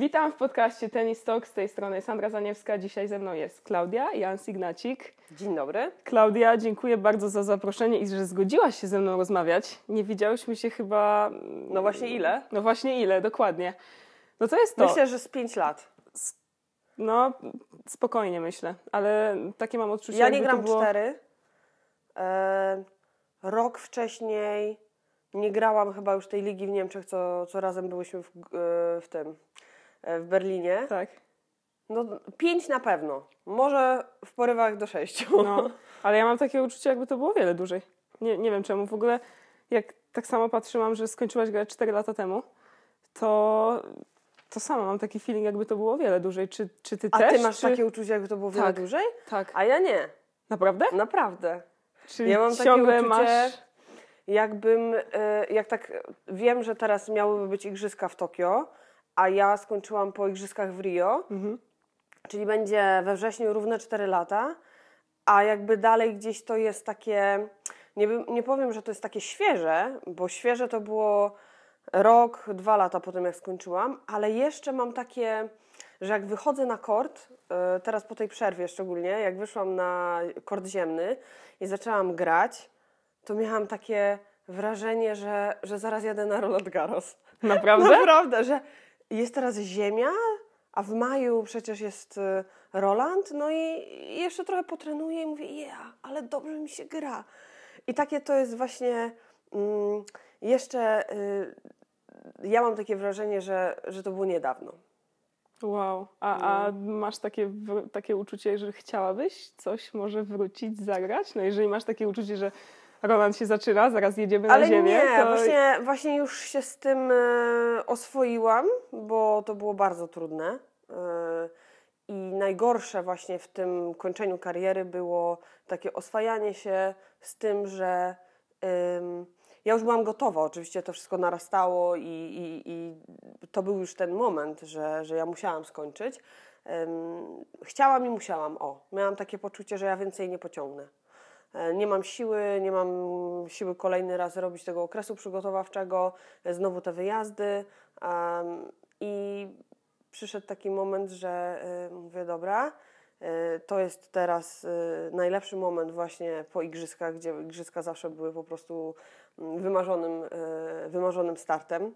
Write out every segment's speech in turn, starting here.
Witam w podcaście Tennis Talk, z tej strony Sandra Zaniewska, dzisiaj ze mną jest Klaudia Jan Signacik. Dzień dobry. Klaudia, dziękuję bardzo za zaproszenie i że zgodziłaś się ze mną rozmawiać. Nie widziałyśmy się chyba... Mm, no właśnie ile? No właśnie ile, dokładnie. No co jest to. Myślę, że z 5 lat. No, spokojnie myślę, ale takie mam odczucie. Ja nie gram było... cztery. E, rok wcześniej nie grałam chyba już tej ligi w Niemczech, co, co razem byłyśmy w, e, w tym, E, w Berlinie. Tak. No pięć na pewno. Może w porywach do sześciu. No, ale ja mam takie uczucie, jakby to było wiele dłużej. Nie, nie wiem czemu. W ogóle jak tak samo patrzyłam, że skończyłaś grę 4 lata temu, to to samo, mam taki feeling, jakby to było wiele dłużej. Czy, czy ty A też? A ty masz czy... takie uczucie, jakby to było tak, wiele dłużej? Tak. A ja nie. Naprawdę? Naprawdę. Czyli ja mam ciągle takie uczucie, masz... jakbym, e, jak tak e, wiem, że teraz miałyby być igrzyska w Tokio, a ja skończyłam po igrzyskach w Rio, mhm. czyli będzie we wrześniu równe 4 lata, a jakby dalej gdzieś to jest takie, nie, nie powiem, że to jest takie świeże, bo świeże to było rok, dwa lata po tym, jak skończyłam, ale jeszcze mam takie, że jak wychodzę na kord, y, teraz po tej przerwie szczególnie, jak wyszłam na kord ziemny i zaczęłam grać, to miałam takie wrażenie, że, że zaraz jadę na Roland Garros. Naprawdę? Naprawdę, że jest teraz ziemia, a w maju przecież jest y, Roland, no i jeszcze trochę potrenuję i mówię, yeah, ale dobrze mi się gra. I takie to jest właśnie mm, jeszcze, y, ja mam takie wrażenie, że, że to było niedawno. Wow, a, a no. masz takie, takie uczucie, że chciałabyś coś może wrócić, zagrać? No jeżeli masz takie uczucie, że nam się zaczyna, zaraz jedziemy Ale na ziemię. Ale nie, to... właśnie, właśnie już się z tym e, oswoiłam, bo to było bardzo trudne. E, I najgorsze właśnie w tym kończeniu kariery było takie oswajanie się z tym, że ja już byłam gotowa. Oczywiście to wszystko narastało i, i, i to był już ten moment, że, że ja musiałam skończyć. Chciałam i musiałam, o. Miałam takie poczucie, że ja więcej nie pociągnę. E, nie mam siły, nie mam siły kolejny raz robić tego okresu przygotowawczego, e, znowu te wyjazdy. I przyszedł taki moment, że e, mówię, dobra, to jest teraz najlepszy moment właśnie po igrzyskach, gdzie igrzyska zawsze były po prostu mm, wymarzonym, wymarzonym startem.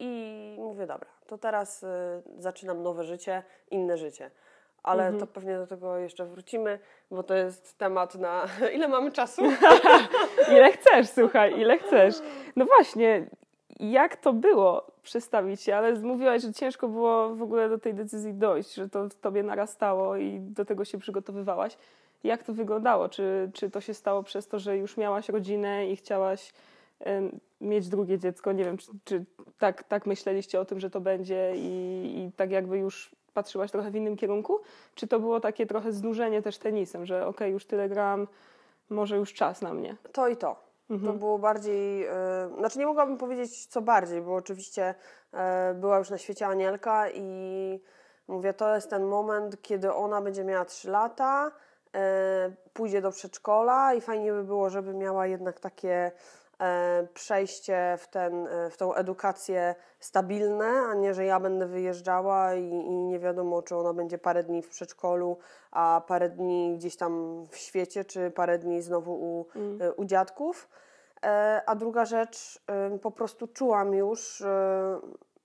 I mówię, dobra, to teraz zaczynam nowe życie, inne życie ale mhm. to pewnie do tego jeszcze wrócimy, bo to jest temat na ile mamy czasu? ile chcesz, słuchaj, ile chcesz. No właśnie, jak to było przestawić się, ale mówiłaś, że ciężko było w ogóle do tej decyzji dojść, że to w tobie narastało i do tego się przygotowywałaś. Jak to wyglądało? Czy, czy to się stało przez to, że już miałaś rodzinę i chciałaś mieć drugie dziecko. Nie wiem, czy, czy, tak, tak myśleliście o tym, że to będzie i, i tak jakby już patrzyłaś trochę w innym kierunku? Czy to było takie trochę znużenie też tenisem, że okej, okay, już tyle gram, może już czas na mnie? To i to. Mhm. To było bardziej, y, znaczy nie mogłabym powiedzieć co bardziej, bo oczywiście e, była już na świecie Anielka i mówię, to jest ten moment, kiedy ona będzie miała 3 lata, e, pójdzie do przedszkola i fajnie by było, żeby miała jednak takie E, przejście w, ten, e, w tą edukację stabilne, a nie, że ja będę wyjeżdżała i, i, nie wiadomo, czy ona będzie parę dni w przedszkolu, a parę dni gdzieś tam w świecie, czy parę dni znowu u, mm. E, u dziadków. A druga rzecz, po prostu czułam już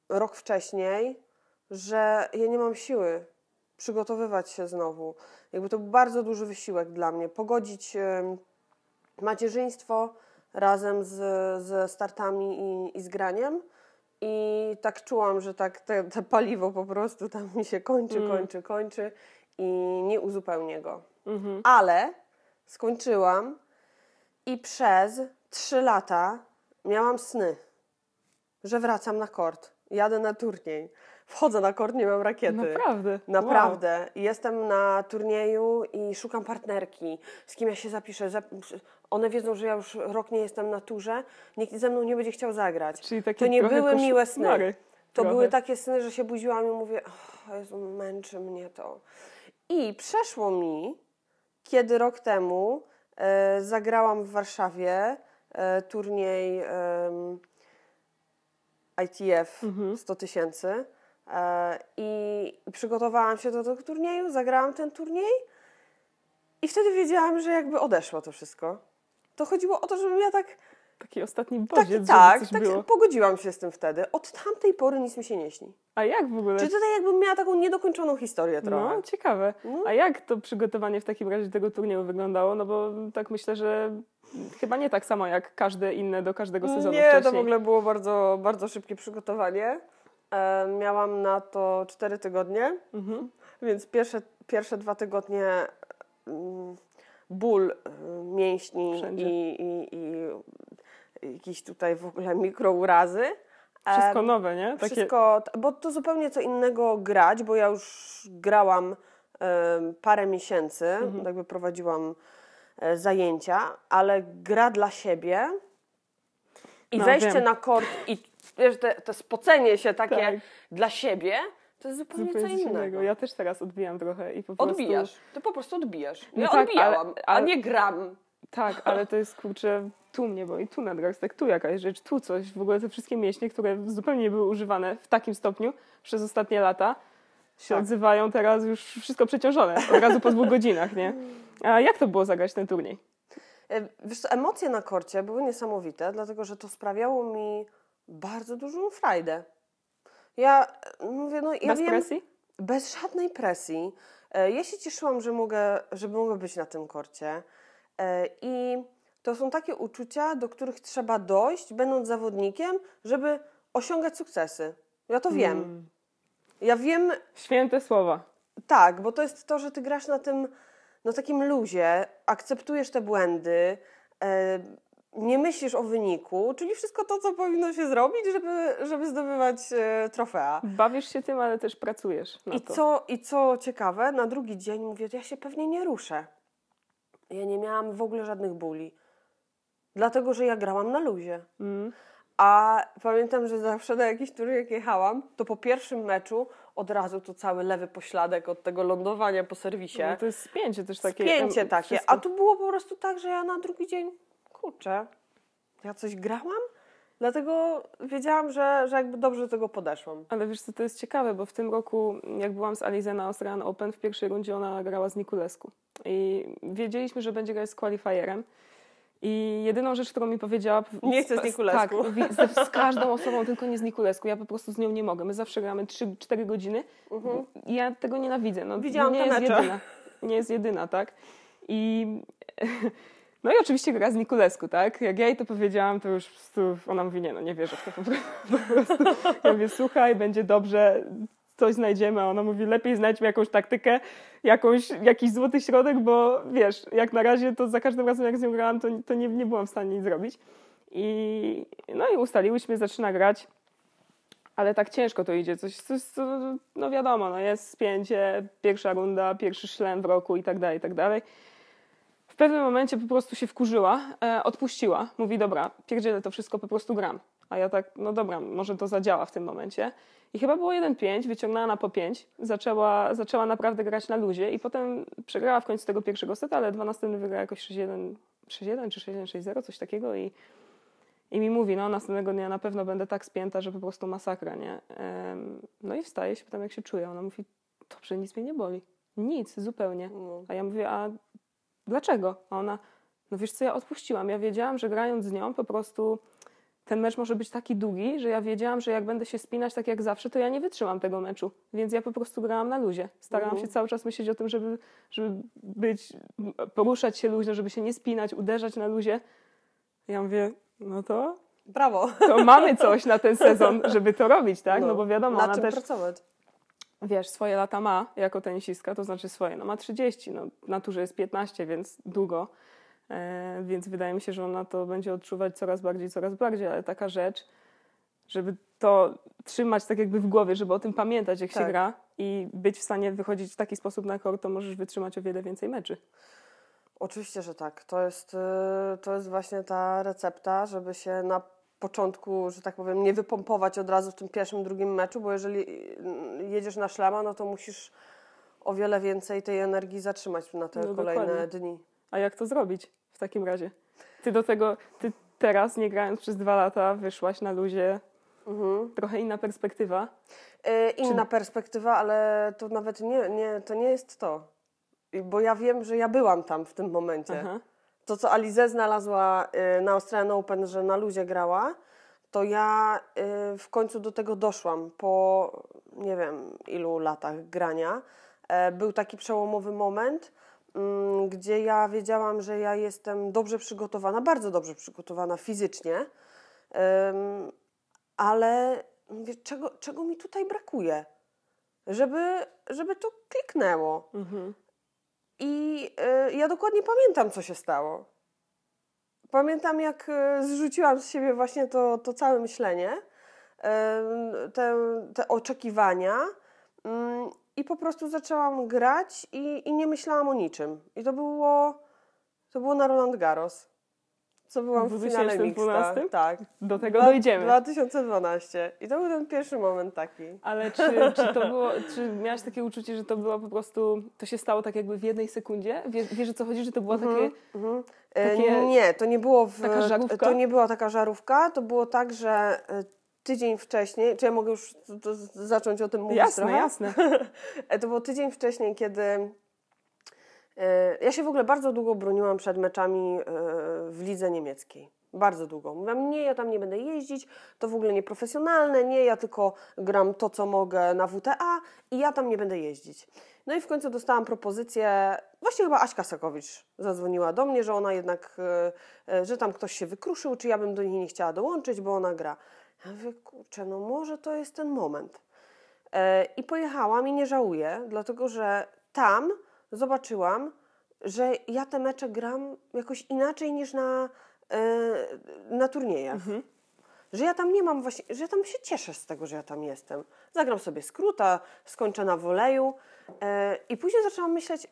rok wcześniej, że ja nie mam siły przygotowywać się znowu. Jakby to był bardzo duży wysiłek dla mnie. Pogodzić macierzyństwo razem z, ze startami i, i z graniem. I tak czułam, że tak te, te paliwo po prostu tam mi się kończy, mm. kończy, kończy i nie uzupełnię go. Mm-hmm. Ale skończyłam i przez trzy lata miałam sny, że wracam na kort, jadę na turniej wchodzę na kort, nie mam rakiety. Naprawdę? Naprawdę. Wow. Jestem na turnieju i szukam partnerki, z kim ja się zapiszę. One wiedzą, że ja już rok nie jestem na turze, nikt ze mną nie będzie chciał zagrać. Czyli takie to nie były miłe no sny. to trochę. były takie sny, że się budziłam i mówię, oh, Jezu, męczy mnie to. I przeszło mi, kiedy rok temu e, zagrałam w Warszawie e, turniej e, ITF mhm. 100 tysięcy E, I przygotowałam się do tego turnieju, zagrałam ten turniej i wtedy wiedziałam, że jakby odeszło to wszystko. To chodziło o to, żebym ja tak. Taki ostatni bodziec, tak, tak, tak było. pogodziłam się z tym wtedy. Od tamtej pory nic mi się nie śni. A jak w ogóle? Czy tutaj jakbym miała taką niedokończoną historię trochę? No, ciekawe. No. A jak to przygotowanie w takim razie tego turnieju wyglądało? No bo tak myślę, że chyba nie tak samo jak każde inne do każdego sezonu Nie, wcześniej. to w ogóle było bardzo, bardzo szybkie przygotowanie. E, miałam na to cztery tygodnie, mhm. więc pierwsze, pierwsze dwa tygodnie mm, ból y, mięśni i, i, i, jakieś tutaj w ogóle mikrourazy. E, wszystko nowe, nie? Takie... Wszystko, bo to zupełnie co innego grać, bo ja już grałam parę miesięcy, mhm. jakby prowadziłam e, zajęcia, ale gra dla siebie i no, wejście wiem. na kord i wiesz, te, spocenie się takie tak. dla siebie, to jest zupełnie, zupełnie co innego. innego. Ja też teraz odbijam trochę i po prostu... Odbijasz, ty po prostu odbijasz. Ja no tak, odbijałam, ale, ale... a nie gram. Tak, ale to jest kurczę, tu mnie bo i tu nadgarstek, tu jakaś rzecz, tu coś. W ogóle te wszystkie mięśnie, które zupełnie nie były używane w takim stopniu przez ostatnie lata, się tak. odzywają teraz już wszystko przeciążone, od razu po dwóch godzinach, nie? A jak to było zagrać ten turniej? Wiesz emocje na korcie były niesamowite, dlatego że to sprawiało mi bardzo dużą frajdę. Ja e, mówię, no ja Bez wiem, presji? Bez żadnej presji. E, ja się cieszyłam, że mogę, że mogę być na tym korcie. E, I to są takie uczucia, do których trzeba dojść, będąc zawodnikiem, żeby osiągać sukcesy. Ja to wiem. Mm. Ja wiem. Święte słowa. Tak, bo to jest to, że ty grasz na tym, na takim luzie, akceptujesz te błędy, nie myślisz o wyniku, czyli wszystko to, co powinno się zrobić, żeby, żeby zdobywać e, trofea. Bawisz się tym, ale też pracujesz. I, to. Co, I co ciekawe, na drugi dzień mówię, ja się pewnie nie ruszę. Ja nie miałam w ogóle żadnych bóli, dlatego że ja grałam na luzie. Mm. A pamiętam, że zawsze na jakiś turniej jak jechałam, to po pierwszym meczu od razu to cały lewy pośladek od tego lądowania po serwisie. No to jest spięcie też takie. Spięcie takie. A tu było po prostu tak, że ja na drugi dzień kurczę, ja coś grałam? Dlatego wiedziałam, że, że jakby dobrze do tego podeszłam. Ale wiesz co, to jest ciekawe, bo w tym roku, jak byłam z Alizę na Australian Open, w pierwszej rundzie ona grała z Nikulesku. I wiedzieliśmy, że będzie grać z qualifierem. I jedyną rzecz, którą mi powiedziała... Nie chcę z Nikulesku. Tak, z, z każdą osobą, tylko nie z Nikulesku. Ja po prostu z nią nie mogę. My zawsze gramy 3-4 godziny. Mhm. Ja tego nienawidzę. No, Widziałam nie jest mecze. jedyna. Nie jest jedyna, tak? I No i oczywiście gra z Nikulesku, tak? Jak ja jej to powiedziałam, to już ona mówi, nie no, nie wierzę w to po prostu. Ja mówię, słuchaj, będzie dobrze, coś znajdziemy. A ona mówi, lepiej znajdźmy jakąś taktykę, jakąś, jakiś złoty środek, bo wiesz, jak na razie to za każdym razem jak z nią grałam, to, to nie, nie byłam w stanie nic zrobić. I, no i ustaliłyśmy, zaczyna grać, ale tak ciężko to idzie. Coś, coś co, no wiadomo, no jest spięcie, pierwsza runda, pierwszy szlem w roku i tak dalej, i tak dalej. W pewnym momencie po prostu się wkurzyła, e, odpuściła. Mówi, dobra, pierdzielę to wszystko, po prostu gram. A ja tak, no dobra, może to zadziała w tym momencie. I chyba było 1-5, wyciągnęła na po 5, zaczęła, zaczęła naprawdę grać na luzie i potem przegrała w końcu tego pierwszego seta, ale 12 wygrała jakoś 6-1, 6-1 czy 6-1-6-0, coś takiego i, i mi mówi, no następnego dnia na pewno będę tak spięta, że po prostu masakra, nie? no i wstaje się pytam, jak się czuję. Ona mówi, dobrze, nic mnie nie boli. Nic, zupełnie. No. A ja mówię, a Dlaczego? A ona, no wiesz co, ja odpuściłam. Ja wiedziałam, że grając z nią po prostu ten mecz może być taki długi, że ja wiedziałam, że jak będę się spinać tak jak zawsze, to ja nie wytrzymam tego meczu. Więc ja po prostu grałam na luzie. Starałam mhm. się cały czas myśleć o tym, żeby, żeby być, poruszać się luźno, żeby się nie spinać, uderzać na luzie. Ja mówię, no to... Brawo! To mamy coś na ten sezon, żeby to robić, tak? No, no bo wiadomo, na ona też... pracować wiesz, swoje lata ma jako tenisistka, to znaczy swoje, no ma 30, no na turze jest 15, więc długo, e, więc wydaje mi się, że ona to będzie odczuwać coraz bardziej, coraz bardziej, ale taka rzecz, żeby to trzymać tak jakby w głowie, żeby o tym pamiętać, jak tak. się gra i być w stanie wychodzić w taki sposób na kort, to możesz wytrzymać o wiele więcej meczy. Oczywiście, że tak. To jest, y, to jest właśnie ta recepta, żeby się na początku, że tak powiem, nie wypompować od razu w tym pierwszym, drugim meczu, bo jeżeli mm, jedziesz na szlama, no to musisz o wiele więcej tej energii zatrzymać na te no, kolejne dokładnie. dni. A jak to zrobić w takim razie? Ty do tego, ty teraz, nie grając przez dwa lata, wyszłaś na luzie. Mhm. Trochę inna perspektywa. Yy, inna Czy... perspektywa, ale to nawet nie, nie, to nie jest to. Bo ja wiem, że ja byłam tam w tym momencie. Aha to, co Alize znalazła y, na Australian Open, że na luzie grała, to ja y, w końcu do tego doszłam po nie wiem ilu latach grania. E, był taki przełomowy moment, mm, gdzie ja wiedziałam, że ja jestem dobrze przygotowana, bardzo dobrze przygotowana fizycznie, ale mówię, czego, czego mi tutaj brakuje? Żeby, żeby to kliknęło. Mhm. I y, ja dokładnie pamiętam, co się stało. Pamiętam, jak y, zrzuciłam z siebie właśnie to, to całe myślenie, y, te, te oczekiwania. Mm, I po prostu zaczęłam grać i, i nie myślałam o niczym. I to było, to było na Roland Garros co byłam w, w finale mixta. Tak. Do tego dojdziemy. 2012. I to był ten pierwszy moment taki. Ale czy, czy to było, czy miałaś takie uczucie, że to było po prostu, to się stało tak jakby w jednej sekundzie? Wiesz, o co chodzi, że to było mhm, takie... Mm-hmm. takie nie, to nie było w, taka żarówka? To nie była taka żarówka, to było tak, że e, tydzień wcześniej, czy ja mogę już zacząć o tym mówić Jasne, trochę? jasne. E, to było tydzień wcześniej, kiedy E, ja się w ogóle bardzo długo broniłam przed meczami e, w lidze niemieckiej. Bardzo długo. Mówiłam, nie, ja tam nie będę jeździć, to w ogóle nieprofesjonalne, nie, ja tylko gram to, co mogę na WTA i ja tam nie będę jeździć. No i w końcu dostałam propozycję, właśnie chyba Aśka Sakowicz zadzwoniła do mnie, że ona jednak, e, że tam ktoś się wykruszył, czy ja bym do niej nie chciała dołączyć, bo ona gra. Ja mówię, kurczę, no może to jest ten moment. I pojechałam i nie żałuję, dlatego że tam zobaczyłam, że ja te mecze gram jakoś inaczej niż na, yy, na turniejach. Mhm. Że ja tam nie mam właśnie, że ja tam się cieszę z tego, że ja tam jestem. Zagram sobie skróta, skończę na woleju yy, i później zaczęłam myśleć,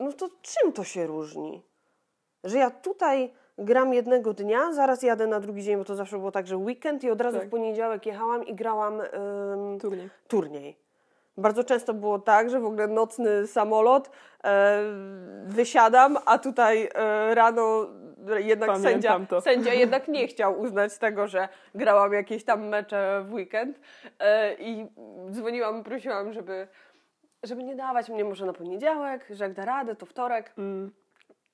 no to czym to się różni? Że ja tutaj gram jednego dnia, zaraz jadę na drugi dzień, bo to zawsze było tak, że weekend i od razu tak. w poniedziałek jechałam i grałam turniej. turniej. Bardzo często było tak, że w ogóle nocny samolot e, wysiadam, a tutaj e, rano jednak sędzia, sędzia, jednak nie chciał uznać tego, że grałam jakieś tam mecze w weekend e, i dzwoniłam, prosiłam, żeby żeby nie dawać mnie może na poniedziałek, że jak da radę, to wtorek. Mm.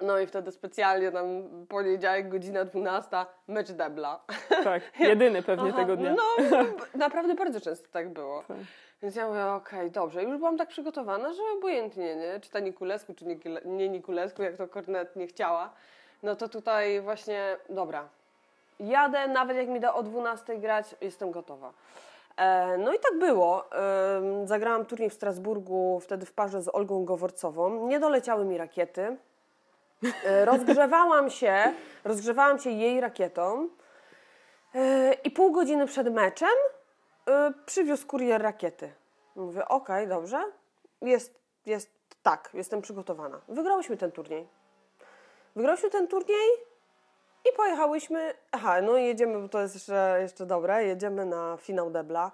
No i wtedy specjalnie tam poniedziałek, godzina 12, mecz debla. Tak, jedyny pewnie Aha, tego dnia. No, naprawdę bardzo często tak było. Tak. Więc ja mówię, okej, okay, dobrze. Już byłam tak przygotowana, że obojętnie, nie? Czy ta Nikulesku, czy nie, nie Nikulesku, jak to Kornet nie chciała. No to tutaj właśnie, dobra, jadę, nawet jak mi da o 12 grać, jestem gotowa. E, no i tak było. Zagrałam turniej w Strasburgu wtedy w parze z Olgą Goworcową. Nie doleciały mi rakiety. E, rozgrzewałam się, rozgrzewałam się jej rakietą e, i pół godziny przed meczem e, przywiózł kurier rakiety. Mówię, okej, okay, dobrze, jest, jest tak, jestem przygotowana. Wygrałyśmy ten turniej. Wygrałyśmy ten turniej i pojechałyśmy. Aha, no jedziemy, bo to jest jeszcze, jeszcze dobre. Jedziemy na finał Debla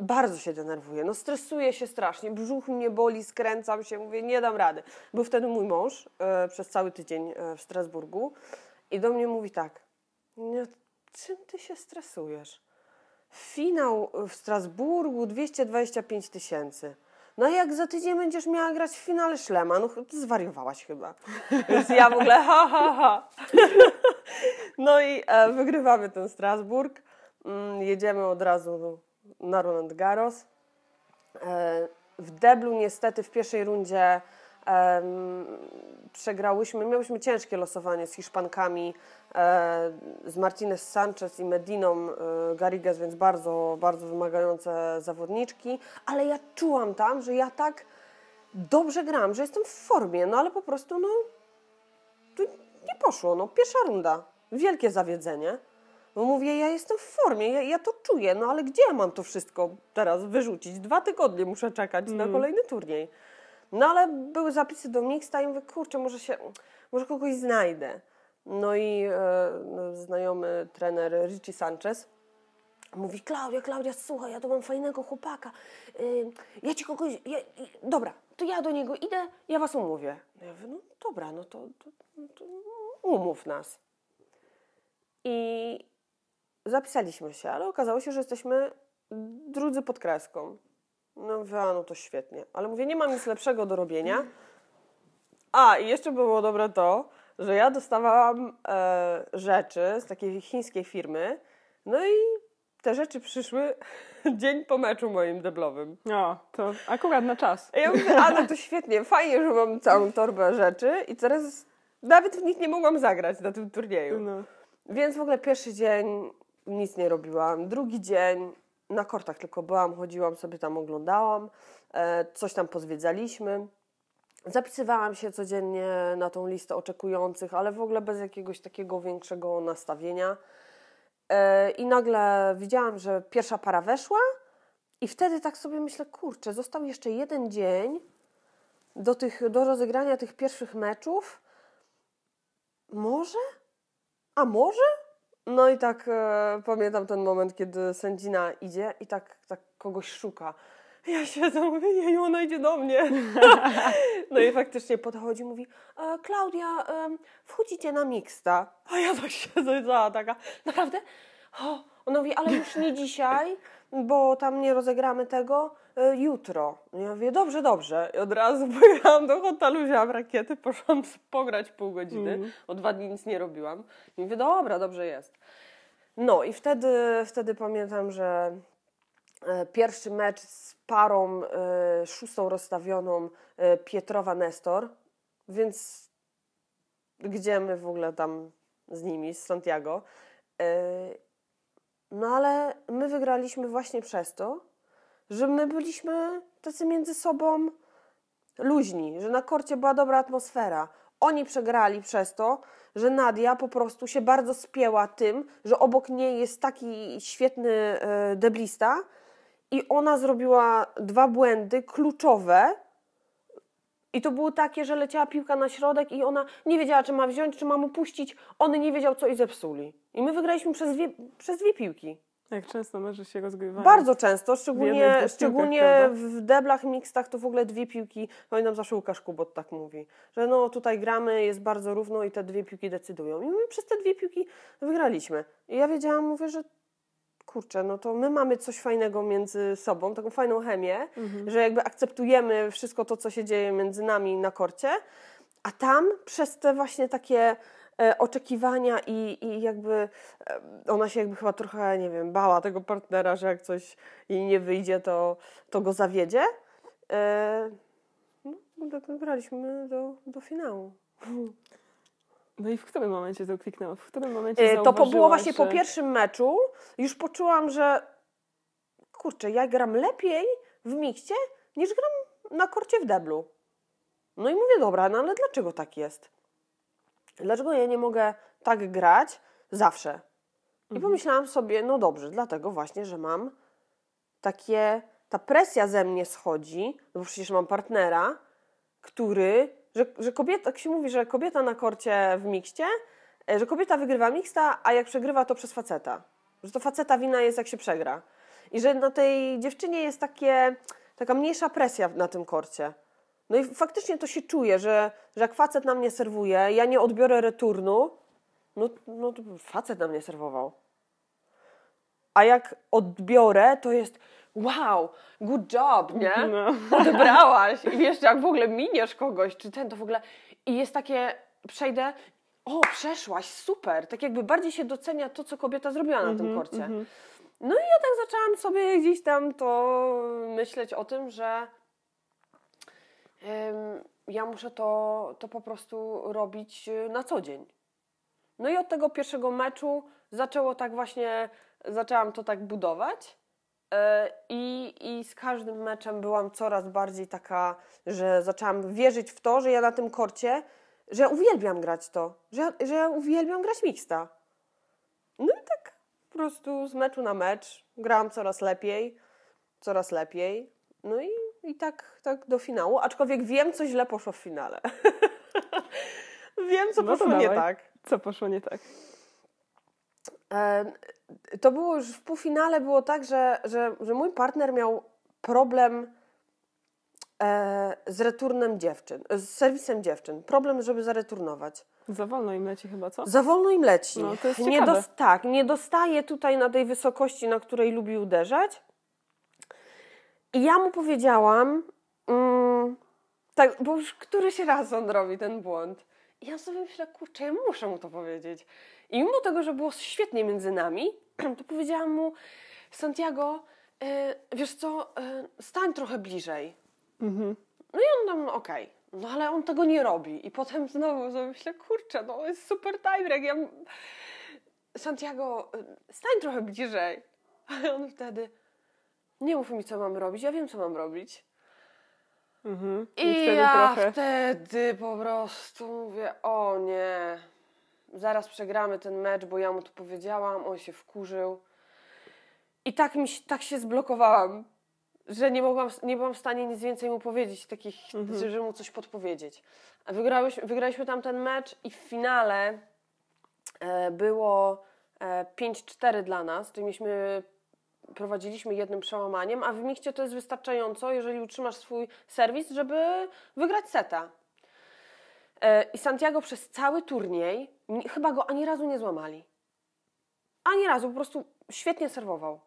bardzo się denerwuję, no stresuję się strasznie, brzuch mnie boli, skręcam się, mówię, nie dam rady. Był wtedy mój mąż e, przez cały tydzień e, w Strasburgu i do mnie mówi tak, no, czym ty się stresujesz? Finał w Strasburgu 225 tysięcy. No jak za tydzień będziesz miała grać w finale Szlema, no zwariowałaś chyba. Więc ja w ogóle ha, ha, ha. No i e, wygrywamy ten Strasburg, mm, jedziemy od razu na Roland Garros. E, w deblu niestety w pierwszej rundzie przegrałyśmy, miałyśmy ciężkie losowanie z Hiszpankami, e, z Martinez Sanchez i Mediną e, Garrigas, więc bardzo, bardzo wymagające zawodniczki, ale ja czułam tam, że ja tak dobrze gram, że jestem w formie, no ale po prostu no nie poszło, no pierwsza runda, wielkie zawiedzenie. Bo no mówię, ja jestem w formie, ja, ja to czuję, no ale gdzie ja mam to wszystko teraz wyrzucić? Dwa tygodnie muszę czekać mm. na kolejny turniej. No ale były zapisy do Mixta i mówię, kurczę, może się, może kogoś znajdę. No i e, no, znajomy trener Richie Sanchez mówi, Klaudia, Klaudia, słuchaj, ja tu mam fajnego chłopaka, y, ja ci kogoś, ja, dobra, to ja do niego idę, ja was umówię. No ja mówię, no dobra, no to, to, to umów nas. I zapisaliśmy się, ale okazało się, że jesteśmy drudzy pod kreską. No mówię, no to świetnie. Ale mówię, nie mam nic lepszego do robienia. A, i jeszcze było dobre to, że ja dostawałam e, rzeczy z takiej chińskiej firmy, no i te rzeczy przyszły dzień po meczu moim deblowym. No to akurat na czas. I ja mówię, a no to świetnie, fajnie, że mam całą torbę rzeczy i teraz nawet w nich nie mogłam zagrać na tym turnieju. No. Więc w ogóle pierwszy dzień nic nie robiłam. Drugi dzień na kortach tylko byłam, chodziłam sobie tam, oglądałam, e, coś tam pozwiedzaliśmy. Zapisywałam się codziennie na tą listę oczekujących, ale w ogóle bez jakiegoś takiego większego nastawienia. E, I nagle widziałam, że pierwsza para weszła, i wtedy tak sobie myślę, kurczę, został jeszcze jeden dzień do, tych, do rozegrania tych pierwszych meczów. Może? A może? No i tak e, pamiętam ten moment, kiedy sędzina idzie i tak, tak kogoś szuka. Ja siedzę, mówię, jej, ona idzie do mnie. no i faktycznie podchodzi, mówi, e, Klaudia, e, wchodzicie na mixta. A ja tak siedzę, taka, naprawdę? O, ona mówi, ale już nie dzisiaj, bo tam nie rozegramy tego y, jutro. Ja mówię, dobrze, dobrze. I od razu pojechałam do hotelu, wzięłam rakiety, poszłam pograć pół godziny. Mm. O dwa dni nic nie robiłam. I mówię, dobra, dobrze jest. No i wtedy, wtedy pamiętam, że e, pierwszy mecz z parą y, szóstą rozstawioną y, Pietrowa Nestor, więc gdzie my w ogóle tam z nimi, z Santiago. Y, no ale my wygraliśmy właśnie przez to, że my byliśmy tacy między sobą luźni, że na korcie była dobra atmosfera. Oni przegrali przez to, że Nadia po prostu się bardzo spięła tym, że obok niej jest taki świetny e, deblista i ona zrobiła dwa błędy kluczowe. I to było takie, że leciała piłka na środek i ona nie wiedziała, czy ma wziąć, czy ma mu puścić. On nie wiedział, co i zepsuli. I my wygraliśmy przez dwie, przez dwie piłki. Jak często mecze się rozgrywają? Bardzo często, szczególnie, w, szczególnie w deblach, mixtach to w ogóle dwie piłki. Pamiętam zawsze Łukasz Kubot tak mówi, że no tutaj gramy, jest bardzo równo i te dwie piłki decydują. I my przez te dwie piłki wygraliśmy. I ja wiedziałam, mówię, że kurczę, no to my mamy coś fajnego między sobą, taką fajną chemię, mhm. że jakby akceptujemy wszystko to, co się dzieje między nami na korcie, a tam przez te właśnie takie E, oczekiwania i, i jakby e, ona się jakby chyba trochę, nie wiem, bała tego partnera, że jak coś jej nie wyjdzie, to, to go zawiedzie. E, no, tak graliśmy do, do finału. No i w którym momencie to kliknęło? W którym momencie To było właśnie że... po pierwszym meczu. Już poczułam, że kurczę, ja gram lepiej w mikście niż gram na korcie w deblu. No i mówię, dobra, no ale dlaczego tak jest? Dlaczego ja nie mogę tak grać zawsze? I mhm. pomyślałam sobie, no dobrze, dlatego właśnie, że mam takie, ta presja ze mnie schodzi, no bo przecież mam partnera, który, że, że kobieta, tak się mówi, że kobieta na korcie w mikście, e, że kobieta wygrywa miksta, a jak przegrywa, to przez faceta. Że to faceta wina jest, jak się przegra. I że na tej dziewczynie jest takie, taka mniejsza presja na tym korcie. No i faktycznie to się czuje, że, że jak facet na mnie serwuje, ja nie odbiorę returnu, no, no facet na mnie serwował. A jak odbiorę, to jest wow, good job, nie? No. Odebrałaś. I wiesz, jak w ogóle miniesz kogoś, czy ten, to w ogóle... I jest takie, przejdę, o, przeszłaś, super. Tak jakby bardziej się docenia to, co kobieta zrobiła na mm-hmm, tym mhm, korcie. Mm-hmm. No i ja tak zaczęłam sobie gdzieś tam to myśleć o tym, że ja muszę to, to po prostu robić e, na co dzień. No i od tego pierwszego meczu zaczęło tak właśnie, zaczęłam to tak budować. E, I, I z każdym meczem byłam coraz bardziej taka, że zaczęłam wierzyć w to, że ja na tym korcie, że ja uwielbiam grać to, że ja, że ja uwielbiam grać mixta. No i tak po prostu z meczu na mecz grałam coraz lepiej, coraz lepiej. No i i tak, tak do finału, aczkolwiek wiem, co źle poszło w finale. wiem, co no poszło nie tak. Co poszło nie tak? To było już w półfinale było tak, że, że, że mój partner miał problem e, z returnem dziewczyn, z serwisem dziewczyn. Problem, żeby zareturnować. Za wolno im leci chyba, co? Za wolno im leci. No, to jest nie dos- tak, nie dostaje tutaj na tej wysokości, na której lubi uderzać. I ja mu powiedziałam, mm, tak, bo już który się raz on robi ten błąd. I ja sobie myślę, kurczę, ja muszę mu to powiedzieć. I mimo tego, że było świetnie między nami, to powiedziałam mu, Santiago, yy, wiesz co, yy, stań trochę bliżej. Mhm. No i on tam, okej. Okay. No ale on tego nie robi. I potem znowu sobie myślę, kurczę, no jest super timer, ja... Santiago, y, stań trochę bliżej. A on wtedy, nie mów mi, co mam robić, ja wiem, co mam robić. Mhm. I, I wtedy ja trochę... wtedy po prostu mówię, o nie, zaraz przegramy ten mecz, bo ja mu to powiedziałam, on się wkurzył. I tak, mi, tak się zblokowałam, że nie, mogłam, nie byłam w stanie nic więcej mu powiedzieć, takich, mhm. mu coś podpowiedzieć. Wygrałyśmy, wygraliśmy tam ten mecz i w finale e, było e, 5-4 dla nas, czyli mieliśmy prowadziliśmy jednym przełamaniem, a w mikcie to jest wystarczająco, jeżeli utrzymasz swój serwis, żeby wygrać seta. E, I Santiago przez cały turniej chyba go ani razu nie złamali. Ani razu, po prostu świetnie serwował.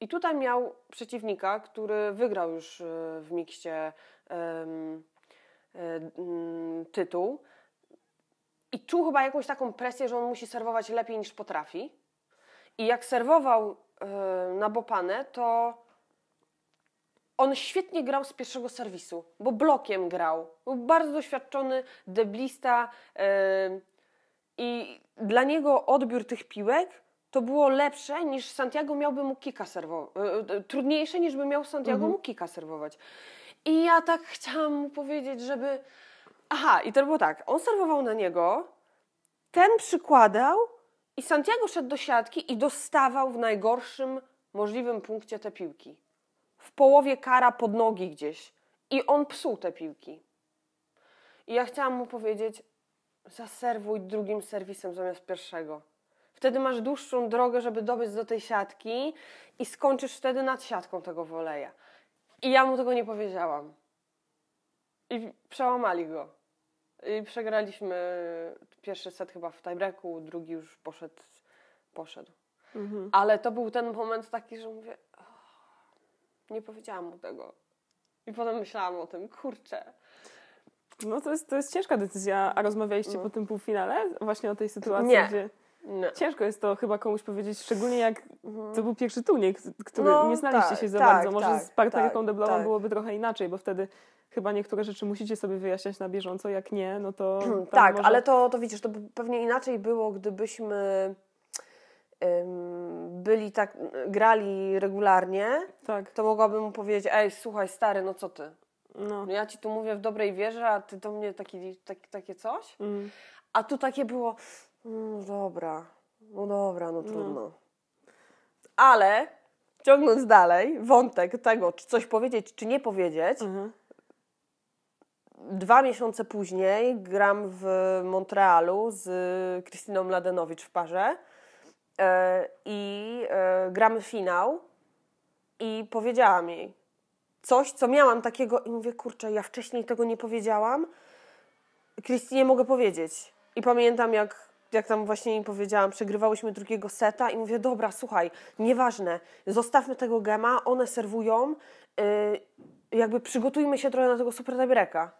I tutaj miał przeciwnika, który wygrał już e, w mikście um, um, e, tytuł i czuł chyba jakąś taką presję, że on musi serwować lepiej niż potrafi. I jak serwował E, na Bopane, to on świetnie grał z pierwszego serwisu, bo blokiem grał. Był bardzo doświadczony deblista e, i dla niego odbiór tych piłek to było lepsze niż Santiago miałby mu kika serwować. E, trudniejsze niż by miał Santiago mhm. mu kika serwować. I ja tak chciałam mu powiedzieć, żeby... Aha, i to było tak, on serwował na niego, ten przykładał, i Santiago szedł do siatki i dostawał w najgorszym możliwym punkcie te piłki. W połowie kara pod nogi gdzieś. I on psuł te piłki. I ja chciałam mu powiedzieć, zaserwuj drugim serwisem zamiast pierwszego. Wtedy masz dłuższą drogę, żeby dobyć do tej siatki i skończysz wtedy nad siatką tego woleja. I ja mu tego nie powiedziałam. I przełamali go. I przegraliśmy pierwszy set chyba w tiebreaku, drugi już poszedł. poszedł. Mhm. Ale to był ten moment taki, że mówię, oh, nie powiedziałam mu tego. I potem myślałam o tym, kurczę. No to jest, to jest ciężka decyzja. A rozmawialiście no. po tym półfinale właśnie o tej sytuacji, nie. gdzie... Ciężko jest to chyba komuś powiedzieć, szczególnie jak mhm. to był pierwszy turniej, który no, nie znaliście tak, się za tak, bardzo. Może tak, z partnerką tak, deblową tak. byłoby trochę inaczej, bo wtedy chyba niektóre rzeczy musicie sobie wyjaśniać na bieżąco, jak nie, no to... tak, może... ale to, to widzisz, to pewnie inaczej było, gdybyśmy byli tak, grali regularnie, tak. to mogłabym mu powiedzieć, ej, słuchaj, stary, no co ty? No. Ja ci tu mówię w dobrej wierze, a ty do mnie taki, tak, takie coś? Mm. A tu takie było, no dobra, no dobra, no trudno. No. Ale ciągnąc dalej wątek tego, czy coś powiedzieć, czy nie powiedzieć, mhm. Dwa miesiące później gram w Montrealu z Krystyną Mladenowicz w parze e, i e, gramy finał i powiedziałam jej coś, co miałam takiego i mówię, kurczę, ja wcześniej tego nie powiedziałam, Krystynie mogę powiedzieć. I pamiętam, jak, jak tam właśnie mi powiedziałam, przegrywałyśmy drugiego seta i mówię, dobra, słuchaj, nieważne, zostawmy tego gema, one serwują, yy, jakby przygotujmy się trochę na tego super tiebreaka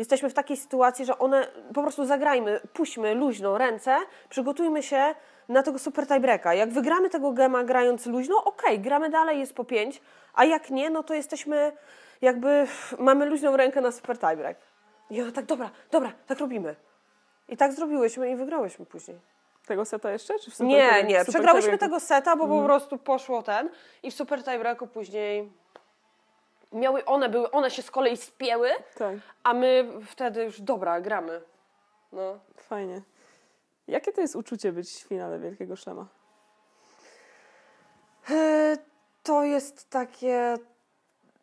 jesteśmy w takiej sytuacji, że one po prostu zagrajmy, puśćmy luźno ręce, przygotujmy się na tego super tiebreaka. Jak wygramy tego gema grając luźno, ok, gramy dalej, jest po pięć. a jak nie, no to jesteśmy jakby, mamy luźną rękę na super tiebreak. I ona tak, dobra, dobra, tak robimy. I tak zrobiłyśmy i wygrałyśmy później. Tego seta jeszcze? Czy w super nie, nie, przegrałyśmy tego seta, bo po mhm. prostu poszło ten i w super tiebreaku później miały one, były, one się z kolei spięły, tak. a my wtedy już, dobra, gramy. No. Fajnie. Jakie to jest uczucie być w finale Wielkiego Szlema? E, to jest takie...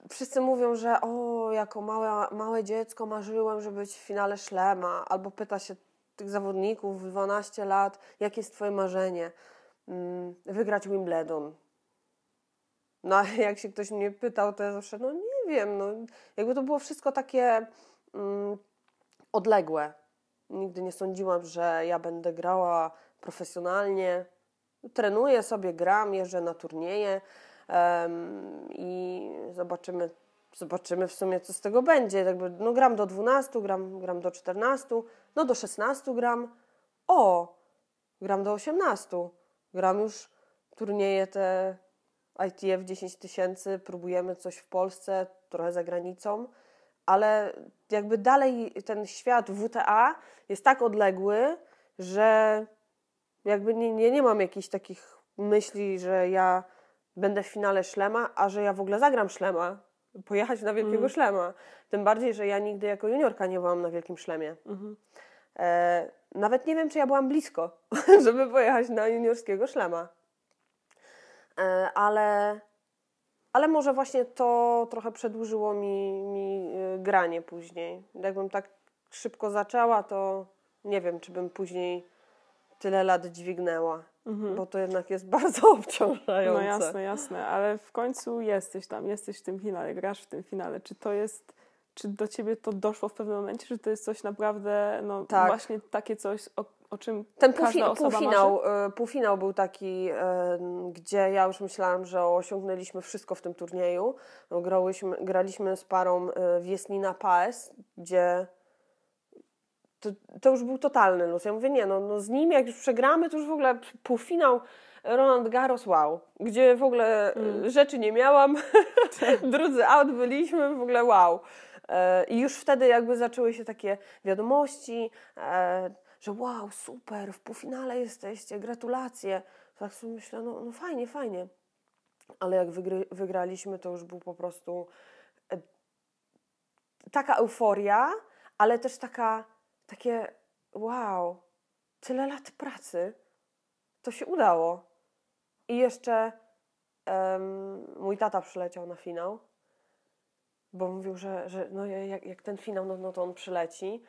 Wszyscy mówią, że o, jako małe, małe dziecko marzyłem, żeby być w finale Szlema. Albo pyta się tych zawodników 12 lat, jakie jest twoje marzenie? Mm, wygrać Wimbledon no a jak się ktoś mnie pytał, to ja zawsze, no nie wiem, no jakby to było wszystko takie mm, odległe. Nigdy nie sądziłam, że ja będę grała profesjonalnie. Trenuję sobie, gram, jeżdżę na turnieje um, i zobaczymy, zobaczymy w sumie, co z tego będzie. Jakby, no gram do 12, gram, gram do 14, no do 16 gram. O, gram do 18. Gram już turnieje te ITF 10 tysięcy, próbujemy coś w Polsce, trochę za granicą, ale jakby dalej ten świat WTA jest tak odległy, że jakby nie, nie, nie mam jakichś takich myśli, że ja będę w finale szlema, a że ja w ogóle zagram szlema, pojechać na wielkiego mm. szlema. Tym bardziej, że ja nigdy jako juniorka nie byłam na wielkim szlemie. Mm-hmm. E, nawet nie wiem, czy ja byłam blisko, żeby pojechać na juniorskiego szlema. E, ale, ale może właśnie to trochę przedłużyło mi, mi e, granie później. Jakbym tak szybko zaczęła, to nie wiem, czy bym później tyle lat dźwignęła. Mhm. Bo to jednak jest bardzo obciążające. No jasne, jasne, ale w końcu jesteś tam, jesteś w tym finale, grasz w tym finale. Czy to jest, czy do ciebie to doszło w pewnym momencie, że to jest coś naprawdę, no tak. właśnie takie coś, o o czym Ten półfinał, marzy? Y, półfinał był taki, y, gdzie ja już myślałam, że osiągnęliśmy wszystko w tym turnieju. Grałyśmy, graliśmy z parą y, Wiesnina Paes, gdzie to, to, już był totalny luz. Ja mówię, nie, no, no z nim jak już przegramy, to już w ogóle półfinał Roland Garros, wow. Gdzie w ogóle mm. rzeczy nie miałam, drudzy out byliśmy, w ogóle wow. I już wtedy jakby zaczęły się takie wiadomości, e, że wow, super, w półfinale jesteście, gratulacje. Tak sobie myślę, no, no fajnie, fajnie. Ale jak wygry, wygraliśmy, to już był po prostu e, taka euforia, ale też taka, takie wow, tyle lat pracy, to się udało. I jeszcze um, mój tata przyleciał na finał, bo mówił, że, że no jak, jak ten finał, no, no to on przyleci.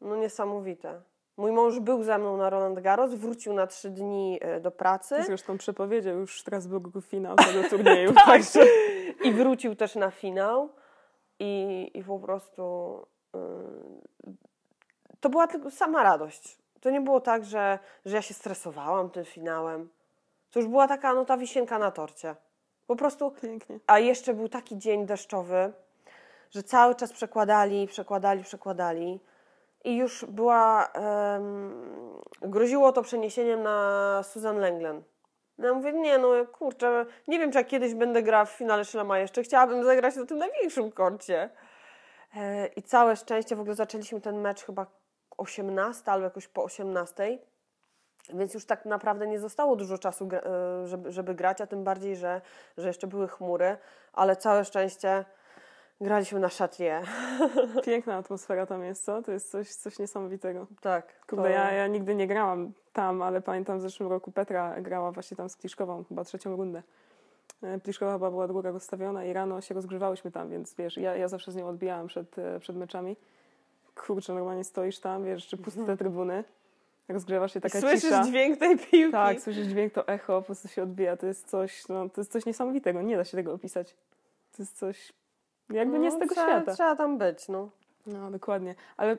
No niesamowite. Mój mąż był ze mną na Roland Garros, wrócił na trzy dni e, do pracy. Zresztą przepowiedział już w Strasburgu finał tego turnieju. tak. I wrócił też na finał. I, i po prostu yy, to była tylko sama radość. To nie było tak, że, że ja się stresowałam tym finałem. To już była taka no, ta wisienka na torcie. Po prostu. Pięknie. A jeszcze był taki dzień deszczowy, że cały czas przekładali, przekładali, przekładali i już była. Um, groziło to przeniesieniem na Susan Lenglen. No ja mówię, nie no, kurczę, nie wiem, czy ja kiedyś będę grała w finale Szlema jeszcze. Chciałabym zagrać na tym największym korcie. E, I całe szczęście w ogóle zaczęliśmy ten mecz chyba 18 albo jakoś po 18. Więc już tak naprawdę nie zostało dużo czasu, e, żeby, żeby grać, a tym bardziej, że, że jeszcze były chmury, ale całe szczęście Graliśmy na szatnie. Piękna atmosfera tam jest, co? To jest coś, coś niesamowitego. Tak. Kurde, to... ja, ja nigdy nie grałam tam, ale pamiętam w zeszłym roku Petra grała właśnie tam z Pliszkową, chyba trzecią rundę. E, Pliszkowa chyba była druga rozstawiona i rano się rozgrzewałyśmy tam, więc wiesz, ja, ja zawsze z nią odbijałam przed, e, przed meczami. Kurczę, normalnie stoisz tam, wiesz, czy puste te mhm. trybuny, rozgrzewasz się taka I słyszysz cisza. dźwięk tej piłki. Tak, słyszysz dźwięk, to echo po prostu się odbija. To jest coś, no, to jest coś niesamowitego, nie da się tego opisać. To jest coś jakby no, nie z no, tego trzeba, świata. Trzeba tam być, no. No, dokładnie. Ale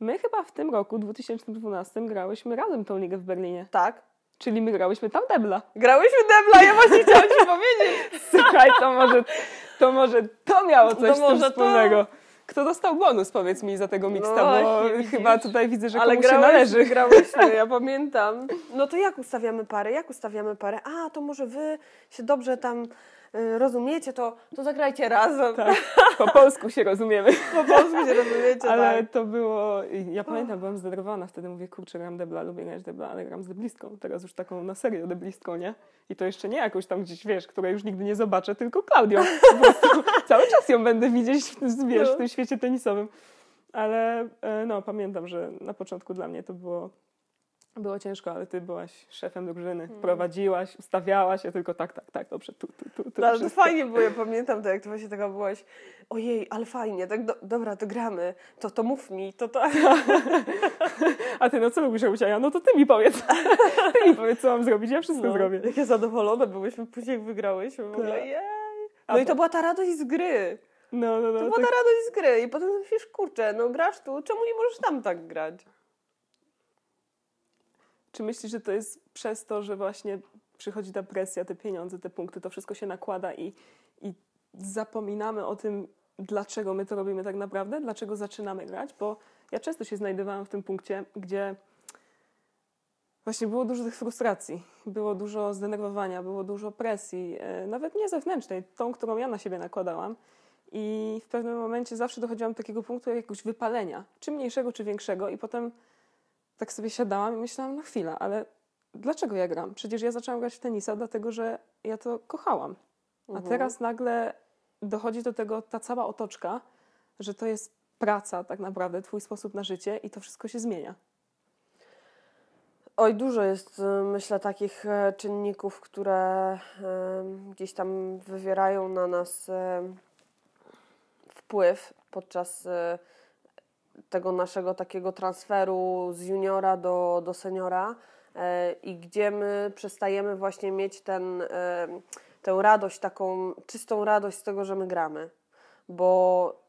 my chyba w tym roku, 2012, grałyśmy razem tą ligę w Berlinie. Tak. Czyli my grałyśmy tam debla. Grałyśmy debla, ja właśnie chciałam ci powiedzieć. Słuchaj, to może to, może to miało coś no to może wspólnego. To... Kto dostał bonus, powiedz mi, za tego mixta, no, bo chyba tutaj widzę, że Ale komuś się należy. grałyśmy, ja pamiętam. No to jak ustawiamy parę? Jak ustawiamy parę? A, to może wy się dobrze tam Y, rozumiecie, to, to zagrajcie razem. Tak. Po polsku się rozumiemy. Po polsku się rozumiecie, Ale tak. to było, ja pamiętam, byłam zdenerwowana, wtedy mówię, kurczę, gram debla, lubię grać debla, ale gram z debliską, teraz już taką na serio debliską nie? I to jeszcze nie jakąś tam gdzieś, wiesz, której już nigdy nie zobaczę, tylko Klaudią. Po prostu cały czas ją będę widzieć, w, wiesz, no. w tym świecie tenisowym. Ale e, no, pamiętam, że na początku dla mnie to było było ciężko, ale ty byłaś szefem drużyny. Hmm. Prowadziłaś, ustawiałaś, ja tylko tak, tak, tak, dobrze, tu, tu, tu. tu no, ale to fajnie było, ja pamiętam to, jak ty właśnie taka byłaś, ojej, ale fajnie, tak, do, dobra, to gramy, to, to mów mi, to, to. A ty, no co lubisz robić? A ja, no to ty mi powiedz. ty mi powiedz, co mam zrobić, ja wszystko no, zrobię. Jakie zadowolone byłyśmy później, jak wygrałyśmy, w ogóle, tak. jej. No i to była ta radość z gry. No, no, no. To no, była tak. ta radość z gry i potem myślisz, kurczę, no grasz tu, czemu nie możesz tam tak grać? Czy myślisz, że to jest przez to, że właśnie przychodzi ta presja, te pieniądze, te punkty, to wszystko się nakłada i, i zapominamy o tym, dlaczego my to robimy tak naprawdę, dlaczego zaczynamy grać, bo ja często się znajdowałam w tym punkcie, gdzie właśnie było dużo tych frustracji, było dużo zdenerwowania, było dużo presji, e, nawet nie zewnętrznej, tą, którą ja na siebie nakładałam. I w pewnym momencie zawsze dochodziłam do takiego punktu jakiegoś wypalenia, czy mniejszego, czy większego, i potem tak sobie siadałam i myślałam, no chwila, ale dlaczego ja gram? Przecież ja zaczęłam grać w tenisa, dlatego że ja to kochałam. A mhm. teraz nagle dochodzi do tego ta cała otoczka, że to jest praca tak naprawdę, twój sposób na życie i to wszystko się zmienia. Oj, dużo jest, y, myślę, takich e, czynników, które e, gdzieś tam wywierają na nas e, wpływ podczas tego naszego takiego transferu z juniora do, do seniora e, i gdzie my przestajemy właśnie mieć ten, e, tę radość, taką czystą radość z tego, że my gramy, bo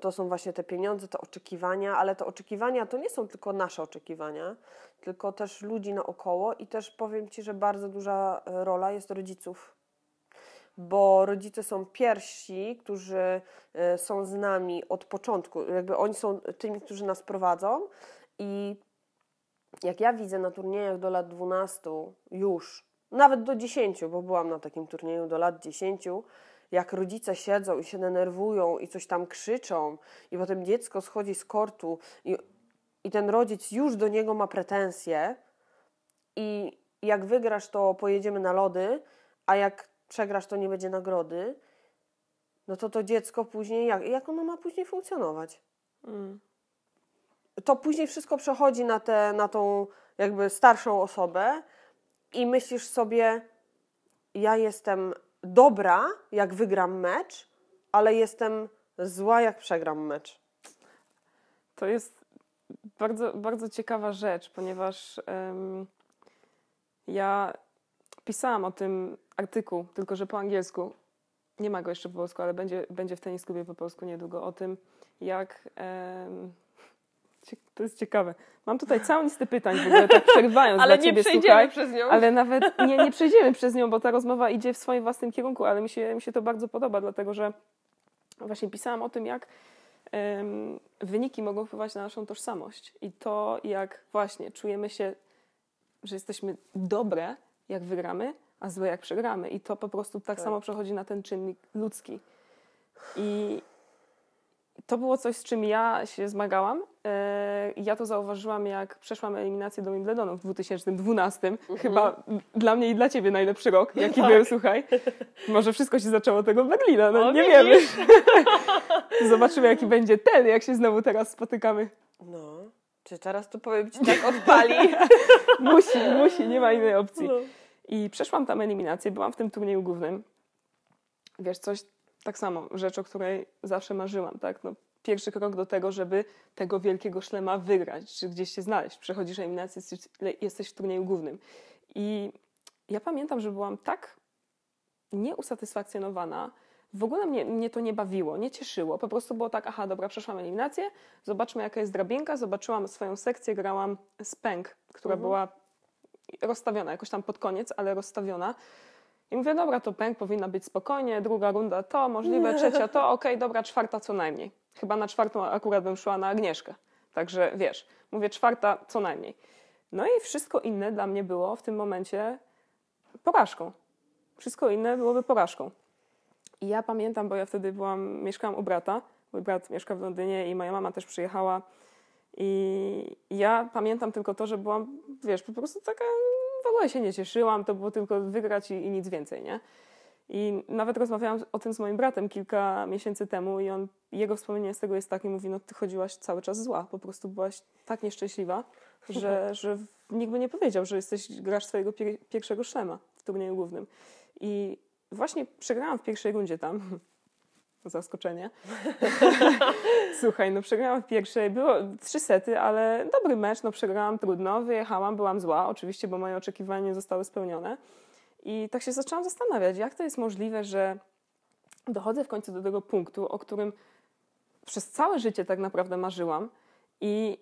to są właśnie te pieniądze, te oczekiwania, ale te oczekiwania to nie są tylko nasze oczekiwania, tylko też ludzi naokoło i też powiem Ci, że bardzo duża rola jest rodziców bo rodzice są pierwsi, którzy e, są z nami od początku, jakby oni są tymi, którzy nas prowadzą i jak ja widzę na turniejach do lat 12 już, nawet do 10, bo byłam na takim turnieju do lat 10, jak rodzice siedzą i się denerwują i coś tam krzyczą, i potem dziecko schodzi z kortu i, i ten rodzic już do niego ma pretensje, i jak wygrasz, to pojedziemy na lody, a jak przegrasz, to nie będzie nagrody, no to to dziecko później, jak, jak ono ma później funkcjonować? Mm. To później wszystko przechodzi na, te, na tą jakby starszą osobę i myślisz sobie, ja jestem dobra, jak wygram mecz, ale jestem zła, jak przegram mecz. To jest bardzo, bardzo ciekawa rzecz, ponieważ um, ja pisałam o tym artykuł, tylko że po angielsku. Nie ma go jeszcze po polsku, ale będzie, będzie w tenis klubie po polsku niedługo. O tym, jak. Em, to jest ciekawe. Mam tutaj całą listę pytań, w ogóle tak przerywając Ale nie ciebie, przejdziemy słuchaj, przez nią. Ale nawet nie, nie przejdziemy przez nią, bo ta rozmowa idzie w swoim własnym kierunku, ale mi się, mi się to bardzo podoba, dlatego że właśnie pisałam o tym, jak em, wyniki mogą wpływać na naszą tożsamość i to, jak właśnie czujemy się, że jesteśmy dobre, jak wygramy, a złe jak przegramy. I to po prostu tak, tak. samo przechodzi na ten czynnik ludzki. I to było coś, z czym ja się zmagałam. E, ja to zauważyłam, jak przeszłam eliminację do Wimbledonu w 2012. Mhm. Chyba dla mnie i dla ciebie najlepszy rok, jaki tak. był, słuchaj. Może wszystko się zaczęło tego Berlina, no o, nie wiemy. Zobaczymy, jaki będzie ten, jak się znowu teraz spotykamy. No czy teraz tu powiem ci tak odpali? musi, musi, nie ma innej opcji. No. I przeszłam tam eliminację, byłam w tym turnieju głównym. Wiesz, coś tak samo, rzecz, o której zawsze marzyłam, tak? No, pierwszy krok do tego, żeby tego wielkiego szlema wygrać, czy gdzieś się znaleźć. Przechodzisz eliminację, jesteś w turnieju głównym. I ja pamiętam, że byłam tak nieusatysfakcjonowana, w ogóle mnie, mnie to nie bawiło, nie cieszyło. Po prostu było tak, aha, dobra, przeszłam eliminację, zobaczmy jaka jest drabinka, zobaczyłam swoją sekcję, grałam z pęk, która mhm. była rozstawiona jakoś tam pod koniec, ale rozstawiona. I mówię, dobra, to pęk powinna być spokojnie, druga runda to, możliwe, trzecia to, okej, okay, dobra, czwarta co najmniej. Chyba na czwartą akurat bym szła na Agnieszkę. Także wiesz, mówię czwarta co najmniej. No i wszystko inne dla mnie było w tym momencie porażką. Wszystko inne byłoby porażką. I ja pamiętam, bo ja wtedy byłam, mieszkałam u brata, mój brat mieszka w Londynie i moja mama też przyjechała. I ja pamiętam tylko to, że byłam, wiesz, po prostu taka, w ogóle się nie cieszyłam, to było tylko wygrać i, i nic więcej, nie? I nawet rozmawiałam o tym z moim bratem kilka miesięcy temu i on, jego wspomnienie z tego jest takie, mówi, no ty chodziłaś cały czas zła, po prostu byłaś tak nieszczęśliwa, że, że nikt by nie powiedział, że jesteś, grasz swojego pier pierwszego szlema w turnieju głównym. I właśnie przegrałam w pierwszej rundzie tam. Zaskoczenie. Słuchaj, no przegrałam w pierwszej, było trzy sety, ale dobry mecz, no przegrałam trudno, wyjechałam, byłam zła oczywiście, bo moje oczekiwania zostały spełnione. I tak się zaczęłam zastanawiać, jak to jest możliwe, że dochodzę w końcu do tego punktu, o którym przez całe życie tak naprawdę marzyłam i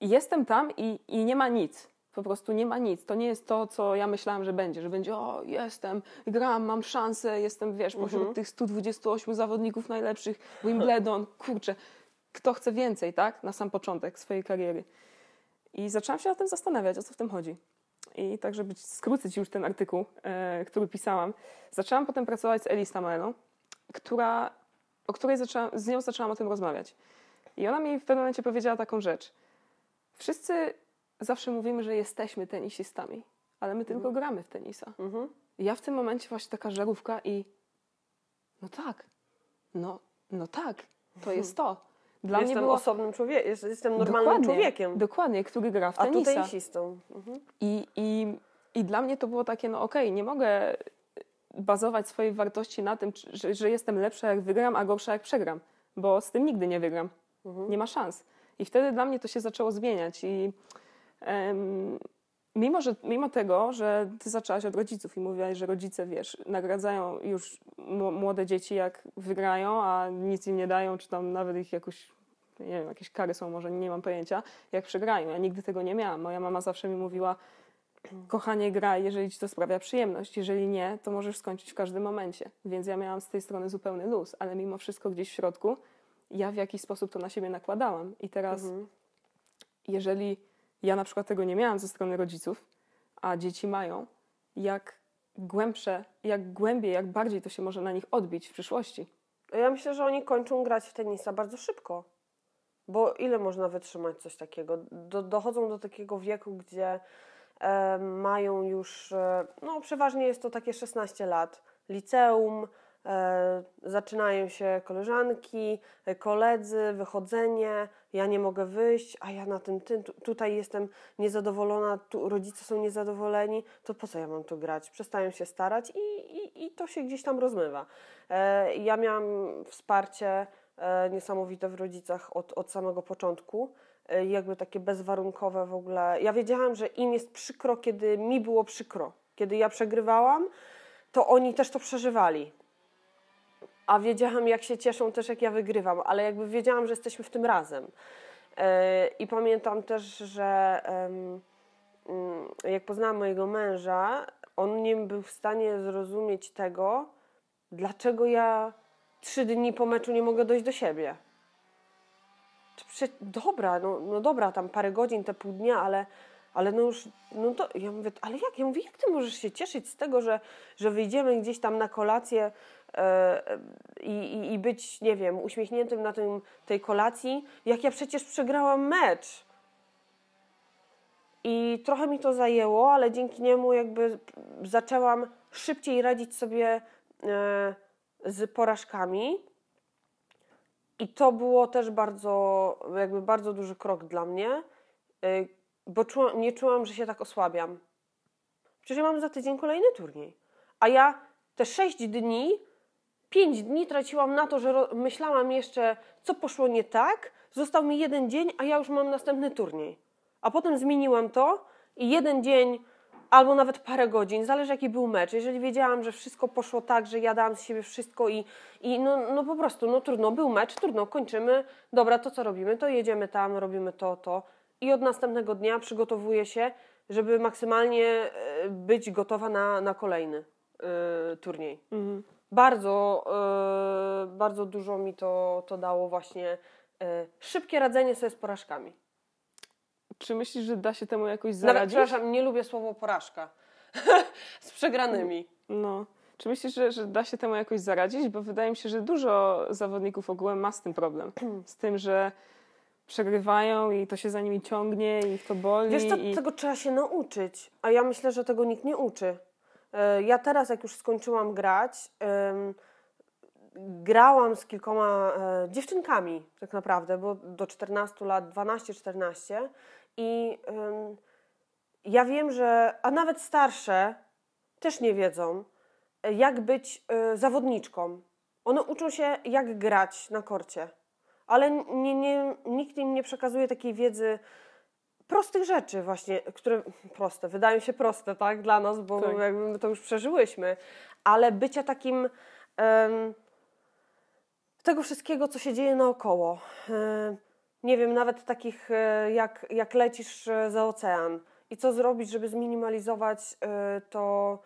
jestem tam i, i nie ma nic. Po prostu nie ma nic. To nie jest to, co ja myślałam, że będzie, że będzie, o, jestem, gram, mam szansę, jestem, wiesz, pośród mhm. tych 128 zawodników najlepszych, Wimbledon, kurczę. Kto chce więcej, tak? Na sam początek swojej kariery. I zaczęłam się nad tym zastanawiać, o co w tym chodzi. I tak, żeby skrócić już ten artykuł, e, który pisałam, zaczęłam potem pracować z Elis Tamelą, która, o której zaczęłam, z nią zaczęłam o tym rozmawiać. I ona mi w pewnym momencie powiedziała taką rzecz. Wszyscy zawsze mówimy, że jesteśmy tenisistami, ale my tylko mhm. gramy w tenisa. Mhm. Ja w tym momencie właśnie taka żarówka i no tak, no, no tak, to mhm. jest to. Dla jestem mnie było... osobnym człowiekiem, jestem normalnym dokładnie, człowiekiem. Dokładnie, który gra w tenisa. A tu tenisistą. Mhm. I, i, I dla mnie to było takie, no okej, okay, nie mogę bazować swojej wartości na tym, że, że, jestem lepsza jak wygram, a gorsza jak przegram, bo z tym nigdy nie wygram. Mhm. Nie ma szans. I wtedy dla mnie to się zaczęło zmieniać i... Mimo, że, mimo tego, że ty zaczęłaś od rodziców i mówiłaś, że rodzice, wiesz, nagradzają już młode dzieci, jak wygrają, a nic im nie dają, czy tam nawet ich jakoś, nie wiem, jakieś kary są, może nie mam pojęcia, jak przegrają. Ja nigdy tego nie miałam. Moja mama zawsze mi mówiła, kochanie, graj, jeżeli ci to sprawia przyjemność, jeżeli nie, to możesz skończyć w każdym momencie. Więc ja miałam z tej strony zupełny luz, ale mimo wszystko gdzieś w środku ja w jakiś sposób to na siebie nakładałam. I teraz, mhm. jeżeli ja na przykład tego nie miałam ze strony rodziców, a dzieci mają. Jak głębsze, jak głębiej, jak bardziej to się może na nich odbić w przyszłości. Ja myślę, że oni kończą grać w tenisa bardzo szybko. Bo ile można wytrzymać coś takiego? Do, dochodzą do takiego wieku, gdzie e, mają już, e, no przeważnie jest to takie 16 lat, liceum, E, zaczynają się koleżanki, e, koledzy, wychodzenie, ja nie mogę wyjść, a ja na tym, tym tutaj jestem niezadowolona, tu rodzice są niezadowoleni, to po co ja mam tu grać? Przestają się starać i, i, i to się gdzieś tam rozmywa. E, ja miałam wsparcie niesamowite w rodzicach od, od samego początku jakby takie bezwarunkowe w ogóle. Ja wiedziałam, że im jest przykro, kiedy mi było przykro. Kiedy ja przegrywałam, to oni też to przeżywali a wiedziałam, jak się cieszą też, jak ja wygrywam, ale jakby wiedziałam, że jesteśmy w tym razem. E, I pamiętam też, że mm, jak poznałam mojego męża, on nie był w stanie zrozumieć tego, dlaczego ja trzy dni po meczu nie mogę dojść do siebie. dobra, no, no dobra, tam parę godzin, te pół dnia, ale ale no już, no to ja mówię, ale jak? Ja mówię, jak ty możesz się cieszyć z tego, że, że wyjdziemy gdzieś tam na kolację e, i, i, i być, nie wiem, uśmiechniętym na tym, tej kolacji, jak ja przecież przegrałam mecz. I trochę mi to zajęło, ale dzięki niemu jakby zaczęłam szybciej radzić sobie e, z porażkami. I to było też bardzo, jakby bardzo duży krok dla mnie, e, bo nie czułam, że się tak osłabiam. Przecież ja mam za tydzień kolejny turniej. A ja te sześć dni, pięć dni traciłam na to, że myślałam jeszcze, co poszło nie tak. Został mi jeden dzień, a ja już mam następny turniej. A potem zmieniłam to i jeden dzień albo nawet parę godzin, zależy jaki był mecz. Jeżeli wiedziałam, że wszystko poszło tak, że ja dałam z siebie wszystko i, i no, no po prostu, no trudno, był mecz, trudno, kończymy, dobra, to co robimy, to jedziemy tam, robimy to, to i od następnego dnia przygotowuję się, żeby maksymalnie e, być gotowa na, na kolejny e, turniej. Mhm. Bardzo, e, bardzo dużo mi to, to dało właśnie szybkie radzenie sobie z porażkami. Czy myślisz, że da się temu jakoś zaradzić? Nawet, przepraszam, nie lubię słowo porażka. z przegranymi. No. Czy myślisz, że, że, da się temu jakoś zaradzić? Bo wydaje mi się, że dużo zawodników ogółem ma z tym problem. Z tym, że przegrywają i to się za nimi ciągnie i to boli. Wiesz, to, i... tego trzeba się nauczyć, a ja myślę, że tego nikt nie uczy. E, ja teraz, jak już skończyłam grać, grałam z kilkoma e, dziewczynkami tak naprawdę, bo do 14 lat, 12-14 i ja wiem, że, a nawet starsze też nie wiedzą, e, jak być zawodniczką. One uczą się, jak grać na korcie ale nie, nie, nikt im nie przekazuje takiej wiedzy prostych rzeczy właśnie, które proste, wydają się proste, tak, dla nas, bo tak. jakby my to już przeżyłyśmy, ale bycia takim um, tego wszystkiego, co się dzieje naokoło. Um, nie wiem, nawet takich e, jak, jak lecisz e, za ocean i co zrobić, żeby zminimalizować um, to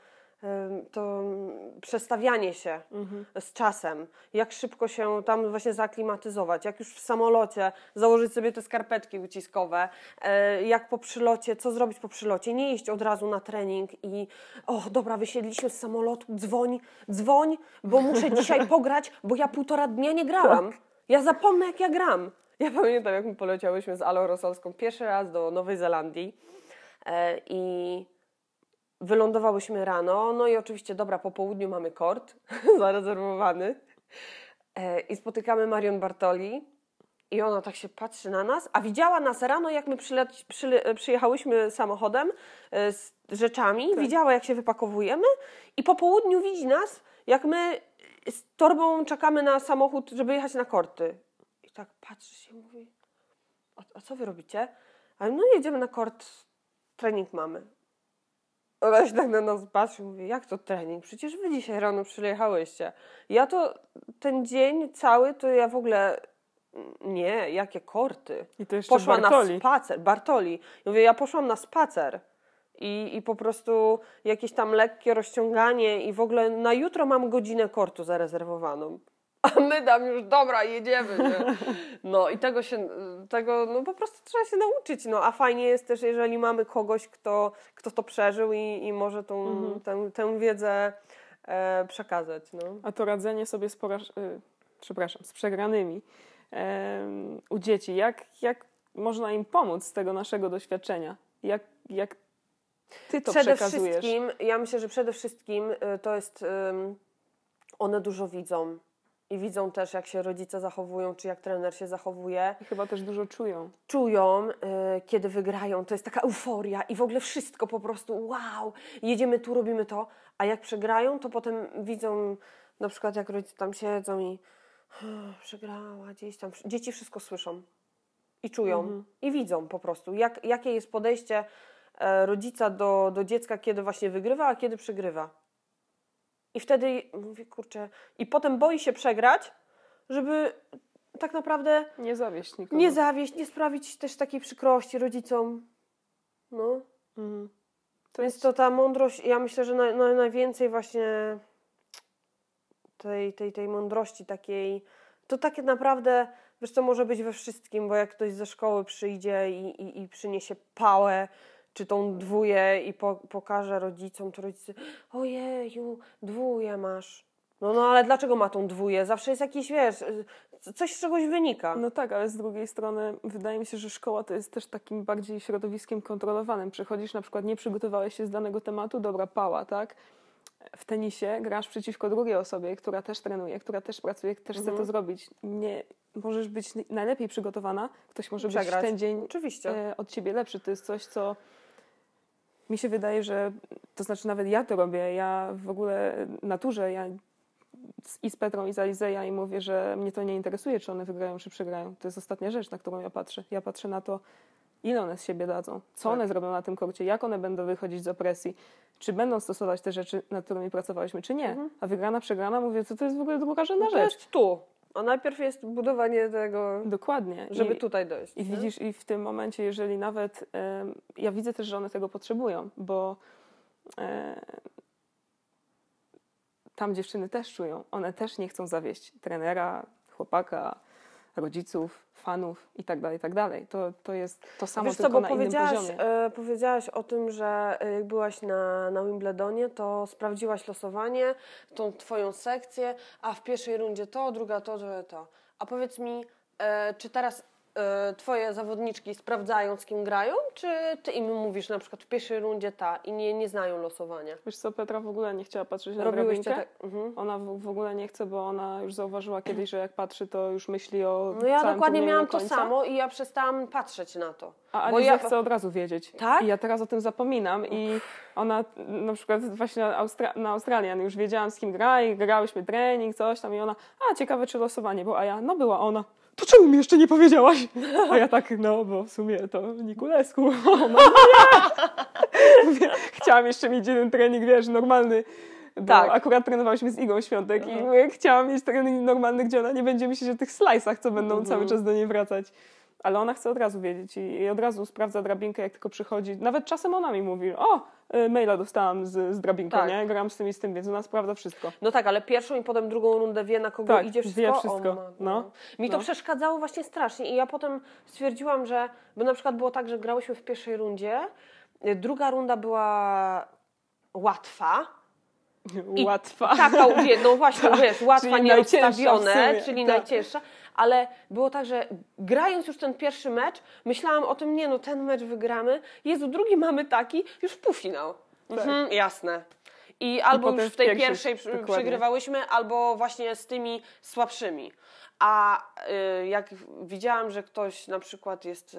to przestawianie się mhm. z czasem, jak szybko się tam właśnie zaklimatyzować, jak już w samolocie założyć sobie te skarpetki uciskowe, e, jak po przylocie, co zrobić po przylocie, nie iść od razu na trening i o dobra, wysiedliśmy z samolotu, dzwoń, dzwoń, bo muszę dzisiaj pograć, bo ja półtora dnia nie grałam. Tak. Ja zapomnę jak ja gram. Ja pamiętam jak my poleciałyśmy z Alą Rosolską pierwszy raz do Nowej Zelandii e, i Wylądowałyśmy rano, no i oczywiście, dobra, po południu mamy kort zarezerwowany e, i spotykamy Marion Bartoli i ona tak się patrzy na nas, a widziała nas rano, jak my e, przyjechałyśmy samochodem e, z rzeczami, tak. widziała, jak się wypakowujemy i po południu widzi nas, jak my z torbą czekamy na samochód, żeby jechać na korty. I tak patrzy się i mówi, a, a co wy robicie? A my, no jedziemy na kort, trening mamy. Ona się tak na nas patrzy, mówi, jak to trening? Przecież wy dzisiaj rano przyjechałyście. Ja to, ten dzień cały, to ja w ogóle mm, nie, jakie korty. I to jeszcze Poszła Bartoli. na spacer, Bartoli. Ja mówię, ja poszłam na spacer i, i po prostu jakieś tam lekkie rozciąganie i w ogóle na jutro mam godzinę kortu zarezerwowaną. a my tam już, dobra, jedziemy. Nie? No i tego się, tego no po prostu trzeba się nauczyć, no a fajnie jest też, jeżeli mamy kogoś, kto, kto to przeżył i, i może tą, mhm. tę, tę wiedzę e, przekazać. No. A to radzenie sobie z poraż... Y, przepraszam, z przegranymi e, u dzieci, jak, jak można im pomóc z tego naszego doświadczenia? Jak, jak ty to przede przekazujesz? Wszystkim, ja myślę, że przede wszystkim e, to jest... Y, one dużo widzą i widzą też, jak się rodzice zachowują, czy jak trener się zachowuje. I chyba też dużo czują. Czują, y, kiedy wygrają. To jest taka euforia i w ogóle wszystko po prostu wow, jedziemy tu, robimy to. A jak przegrają, to potem widzą na przykład, jak rodzice tam siedzą i przegrała gdzieś tam. Dzieci wszystko słyszą i czują mhm. i widzą po prostu, jak, jakie jest podejście e, rodzica do, do dziecka, kiedy właśnie wygrywa, a kiedy przegrywa. I wtedy mówię kurczę, i potem boi się przegrać, żeby tak naprawdę. Nie zawieść nikogo. Nie zawieść, nie sprawić też takiej przykrości rodzicom. No. Mhm. To Więc jest... to ta mądrość, ja myślę, że najwięcej właśnie tej, tej, tej mądrości takiej. To takie naprawdę, wiesz, to może być we wszystkim, bo jak ktoś ze szkoły przyjdzie i, i, i przyniesie pałę, czy tą dwóję i po, pokażę rodzicom, to rodzice, ojeju, dwóję masz. No, no ale dlaczego ma tą dwóję? Zawsze jest jakiś, wiesz, coś z czegoś wynika. No tak, ale z drugiej strony wydaje mi się, że szkoła to jest też takim bardziej środowiskiem kontrolowanym. Przychodzisz na przykład, nie przygotowałeś się z danego tematu, dobra, pała, tak? w tenisie grasz przeciwko drugiej osobie, która też trenuje, która też pracuje, też mhm. chce to mhm. zrobić. Nie, możesz być najlepiej przygotowana, ktoś może Przegrać. być w ten dzień Oczywiście. E, od ciebie lepszy. To jest coś, co mi się wydaje, że to znaczy nawet ja to robię. Ja w ogóle naturze, ja i z Petrą, i z Alizeja i mówię, że mnie to nie interesuje, czy one wygrają, czy przegrają. To jest ostatnia rzecz, na którą ja patrzę. Ja patrzę na to, ile one z siebie dadzą, co tak. one zrobią na tym korcie, jak one będą wychodzić z opresji czy będą stosować te rzeczy, nad którymi pracowałyśmy, czy nie. Mhm. A wygrana, przegrana, mówię, co to jest w ogóle drugokarzędna no to rzecz. To jest tu. A najpierw jest budowanie tego. Dokładnie. Żeby I, tutaj dojść. I nie? widzisz, i w tym momencie, jeżeli nawet. ja widzę też, że one tego potrzebują, bo. tam dziewczyny też czują. One też nie chcą zawieść trenera, chłopaka, rodziców, fanów i tak dalej, i tak dalej. To, to jest to samo, Wiesz tylko co, bo na powiedziałaś, innym poziomie. E, powiedziałaś o tym, że e, jak byłaś na, na Wimbledonie, to sprawdziłaś losowanie, tą twoją sekcję, a w pierwszej rundzie to, druga to, druga to. A powiedz mi, e, czy teraz E, twoje zawodniczki sprawdzają, z kim grają, czy ty im mówisz na przykład w pierwszej rundzie ta i nie, nie znają losowania? Wiesz co, Petra w ogóle nie chciała patrzeć na drabinkę. Tak? Mhm. Ona w, w, ogóle nie chce, bo ona już zauważyła kiedyś, że jak patrzy, to już myśli o No ja dokładnie miałam to samo i ja przestałam patrzeć na to. A ja... chce od razu wiedzieć. Tak? I ja teraz o tym zapominam i ona na przykład właśnie na, Austra na Australian już wiedziałam, z kim gra i grałyśmy trening, coś tam i ona, a ciekawe czy losowanie było, a ja, no była ona to czemu mi jeszcze nie powiedziałaś? A ja tak, no bo w sumie to Nikulesku. O, no, no, no, Chciałam jeszcze mieć jeden trening, wiesz, normalny. Bo tak. akurat trenowałyśmy z Igą Świątek i chciałam mieć trening normalny, gdzie ona nie będzie myśleć o tych slajsach, co będą mhm. cały czas do niej wracać ale ona chce od razu wiedzieć i, i, od razu sprawdza drabinkę, jak tylko przychodzi. Nawet czasem ona mi mówi, o, y, maila dostałam z, z drabinką, tak. nie? Gram z tym i z tym, więc ona sprawdza wszystko. No tak, ale pierwszą i potem drugą rundę wie, na kogo tak, idzie wszystko. Wie wszystko. O, no, no. no. Mi to no. przeszkadzało właśnie strasznie i ja potem stwierdziłam, że, bo na przykład było tak, że grałyśmy w pierwszej rundzie, y, druga runda była łatwa, i łatwa. Taka, no właśnie, tak, wiesz, łatwa, czyli nieobstawione, czyli tak. najcięższa ale było tak, że grając już ten pierwszy mecz, myślałam o tym, nie no, ten mecz wygramy, Jezu, drugi mamy taki, już półfinał. Tak. Mhm, jasne. I albo I już w tej pierwszej, pierwszej przegrywałyśmy, albo właśnie z tymi słabszymi. A y, jak widziałam, że ktoś na przykład jest y,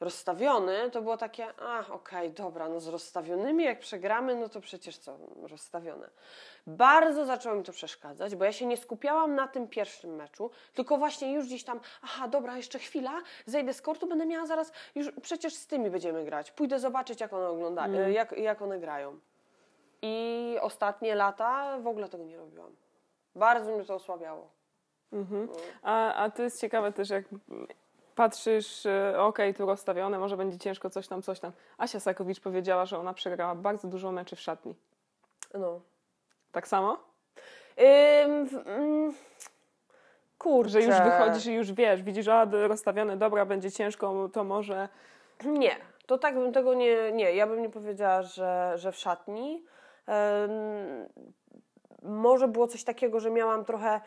rozstawiony, to było takie, a okej, okay, dobra, no z rozstawionymi jak przegramy, no to przecież co, rozstawione. Bardzo zaczęło mi to przeszkadzać, bo ja się nie skupiałam na tym pierwszym meczu, tylko właśnie już gdzieś tam, aha, dobra, jeszcze chwila, zejdę z kortu, będę miała zaraz, już przecież z tymi będziemy grać, pójdę zobaczyć, jak one, ogląda, mm. jak, jak one grają. I ostatnie lata w ogóle tego nie robiłam. Bardzo mnie to osłabiało. Mhm. A, a to jest ciekawe też, jak patrzysz, e, okej, okay, tu rozstawione, może będzie ciężko, coś tam, coś tam. Asia Sakowicz powiedziała, że ona przegrała bardzo dużo meczy w szatni. No. Tak samo? Ym, ym, mm, kurczę. Że już wychodzisz i już wiesz, widzisz, a rozstawione, dobra, będzie ciężko, to może... Nie, to tak bym tego nie... Nie, ja bym nie powiedziała, że, że w szatni. Ym, może było coś takiego, że miałam trochę,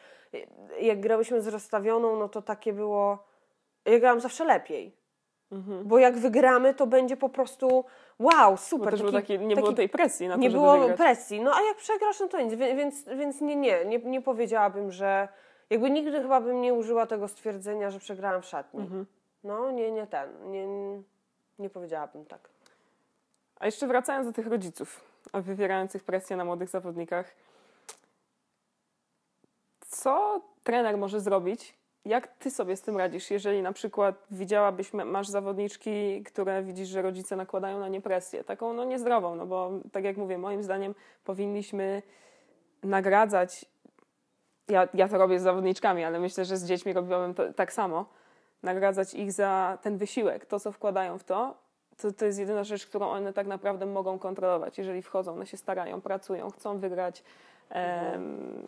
jak grałyśmy z rozstawioną, no to takie było, ja grałam zawsze lepiej. Mhm. Bo jak wygramy, to będzie po prostu wow, super. Bo no też taki, był taki, nie taki, było tej presji na to, Nie było wygrać. presji. No a jak przegrasz, no to nic. Więc, więc nie, nie, nie, nie powiedziałabym, że jakby nigdy chyba bym nie użyła tego stwierdzenia, że przegrałam w szatni. Mhm. No nie, nie ten. Nie, nie powiedziałabym tak. A jeszcze wracając do tych rodziców wywierających presję na młodych zawodnikach, co trener może zrobić? Jak ty sobie z tym radzisz, jeżeli na przykład widziałabyś, masz zawodniczki, które widzisz, że rodzice nakładają na nie presję, taką no niezdrową, no bo tak jak mówię, moim zdaniem powinniśmy nagradzać, ja, ja to robię z zawodniczkami, ale myślę, że z dziećmi robiłabym to, tak samo, nagradzać ich za ten wysiłek, to co wkładają w to, to, to jest jedyna rzecz, którą one tak naprawdę mogą kontrolować. Jeżeli wchodzą, one się starają, pracują, chcą wygrać,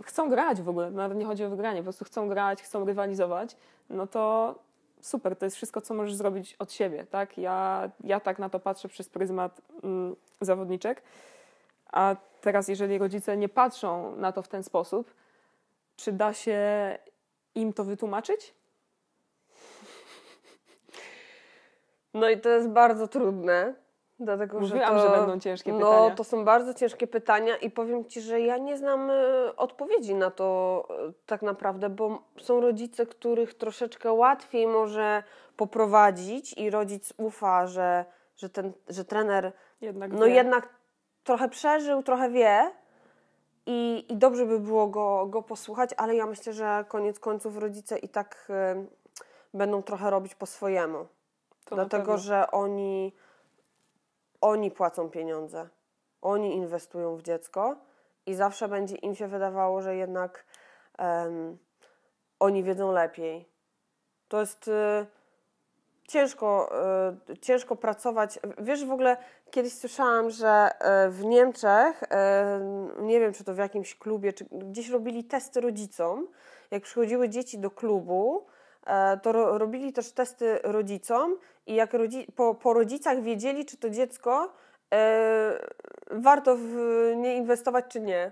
chcą grać w ogóle, nawet nie chodzi o wygranie, po prostu chcą grać, chcą rywalizować, no to super, to jest wszystko, co możesz zrobić od siebie, tak? Ja, ja tak na to patrzę przez pryzmat mm, zawodniczek, a teraz jeżeli rodzice nie patrzą na to w ten sposób, czy da się im to wytłumaczyć? No i to jest bardzo trudne, Dlatego, Mówiłam, że, to, że będą ciężkie no, pytania. No, to są bardzo ciężkie pytania i powiem Ci, że ja nie znam e, odpowiedzi na to e, tak naprawdę, bo są rodzice, których troszeczkę łatwiej może poprowadzić i rodzic ufa, że, że, ten, że trener jednak no wie. jednak trochę przeżył, trochę wie i, i dobrze by było go, go posłuchać, ale ja myślę, że koniec końców rodzice i tak y, będą trochę robić po swojemu. To Dlatego, że oni oni płacą pieniądze, oni inwestują w dziecko i zawsze będzie im się wydawało, że jednak um, oni wiedzą lepiej. To jest y, ciężko, y, ciężko pracować. Wiesz, w ogóle kiedyś słyszałam, że y, w Niemczech, y, nie wiem czy to w jakimś klubie, czy gdzieś robili testy rodzicom, jak przychodziły dzieci do klubu E, to ro robili też testy rodzicom i jak rodzi po, po rodzicach wiedzieli, czy to dziecko e, warto w nie inwestować, czy nie.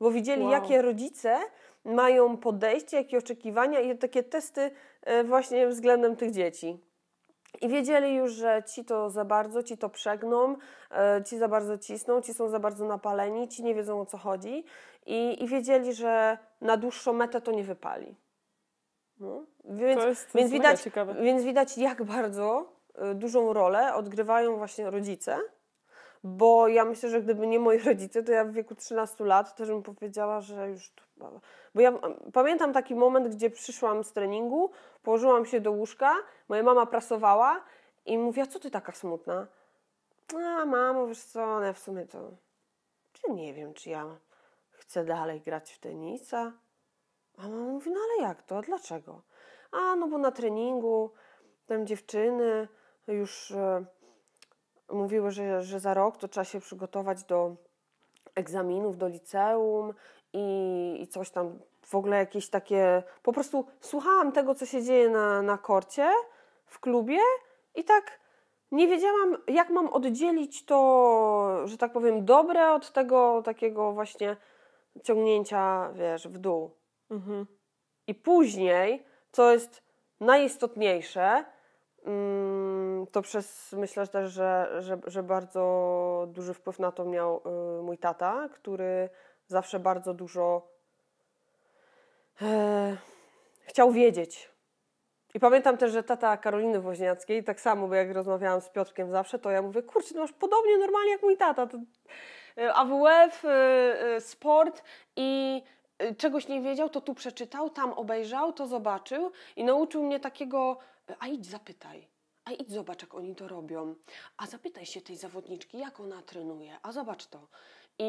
Bo widzieli, wow. jakie rodzice mają podejście, jakie oczekiwania i takie testy e, właśnie względem tych dzieci. I wiedzieli już, że ci to za bardzo, ci to przegną, ci za bardzo cisną, ci są za bardzo napaleni, ci nie wiedzą o co chodzi i, i wiedzieli, że na dłuższą metę to nie wypali. No. Więc, to jest, to więc, widać, więc widać, jak bardzo y, dużą rolę odgrywają właśnie rodzice, bo ja myślę, że gdyby nie moi rodzice, to ja w wieku 13 lat też bym powiedziała, że już. Bo ja mm, pamiętam taki moment, gdzie przyszłam z treningu, położyłam się do łóżka, moja mama prasowała i mówiła: Co ty taka smutna? A, no, mamo, wiesz co, no ja w sumie to. Czy nie wiem, czy ja chcę dalej grać w tenisa a mama mówi, no ale jak to, dlaczego? A no bo na treningu tam dziewczyny już e, mówiły, że, że za rok to trzeba się przygotować do egzaminów, do liceum i, i coś tam w ogóle jakieś takie. Po prostu słuchałam tego, co się dzieje na, na korcie, w klubie i tak nie wiedziałam, jak mam oddzielić to, że tak powiem, dobre od tego takiego właśnie ciągnięcia, wiesz, w dół. Mhm. I później, co jest najistotniejsze, mm, to przez myślę też, że, że, że bardzo duży wpływ na to miał y, mój tata, który zawsze bardzo dużo e, chciał wiedzieć. I pamiętam też, że tata Karoliny Woźniackiej, tak samo, bo jak rozmawiałam z Piotrkiem zawsze, to ja mówię, kurczę, to masz podobnie normalnie jak mój tata. To y, AWF, y, sport i Y, czegoś nie wiedział, to tu przeczytał, tam obejrzał, to zobaczył i nauczył mnie takiego, y, a idź zapytaj. A idź zobacz, jak oni to robią. A zapytaj się tej zawodniczki, jak ona trenuje. A zobacz to. I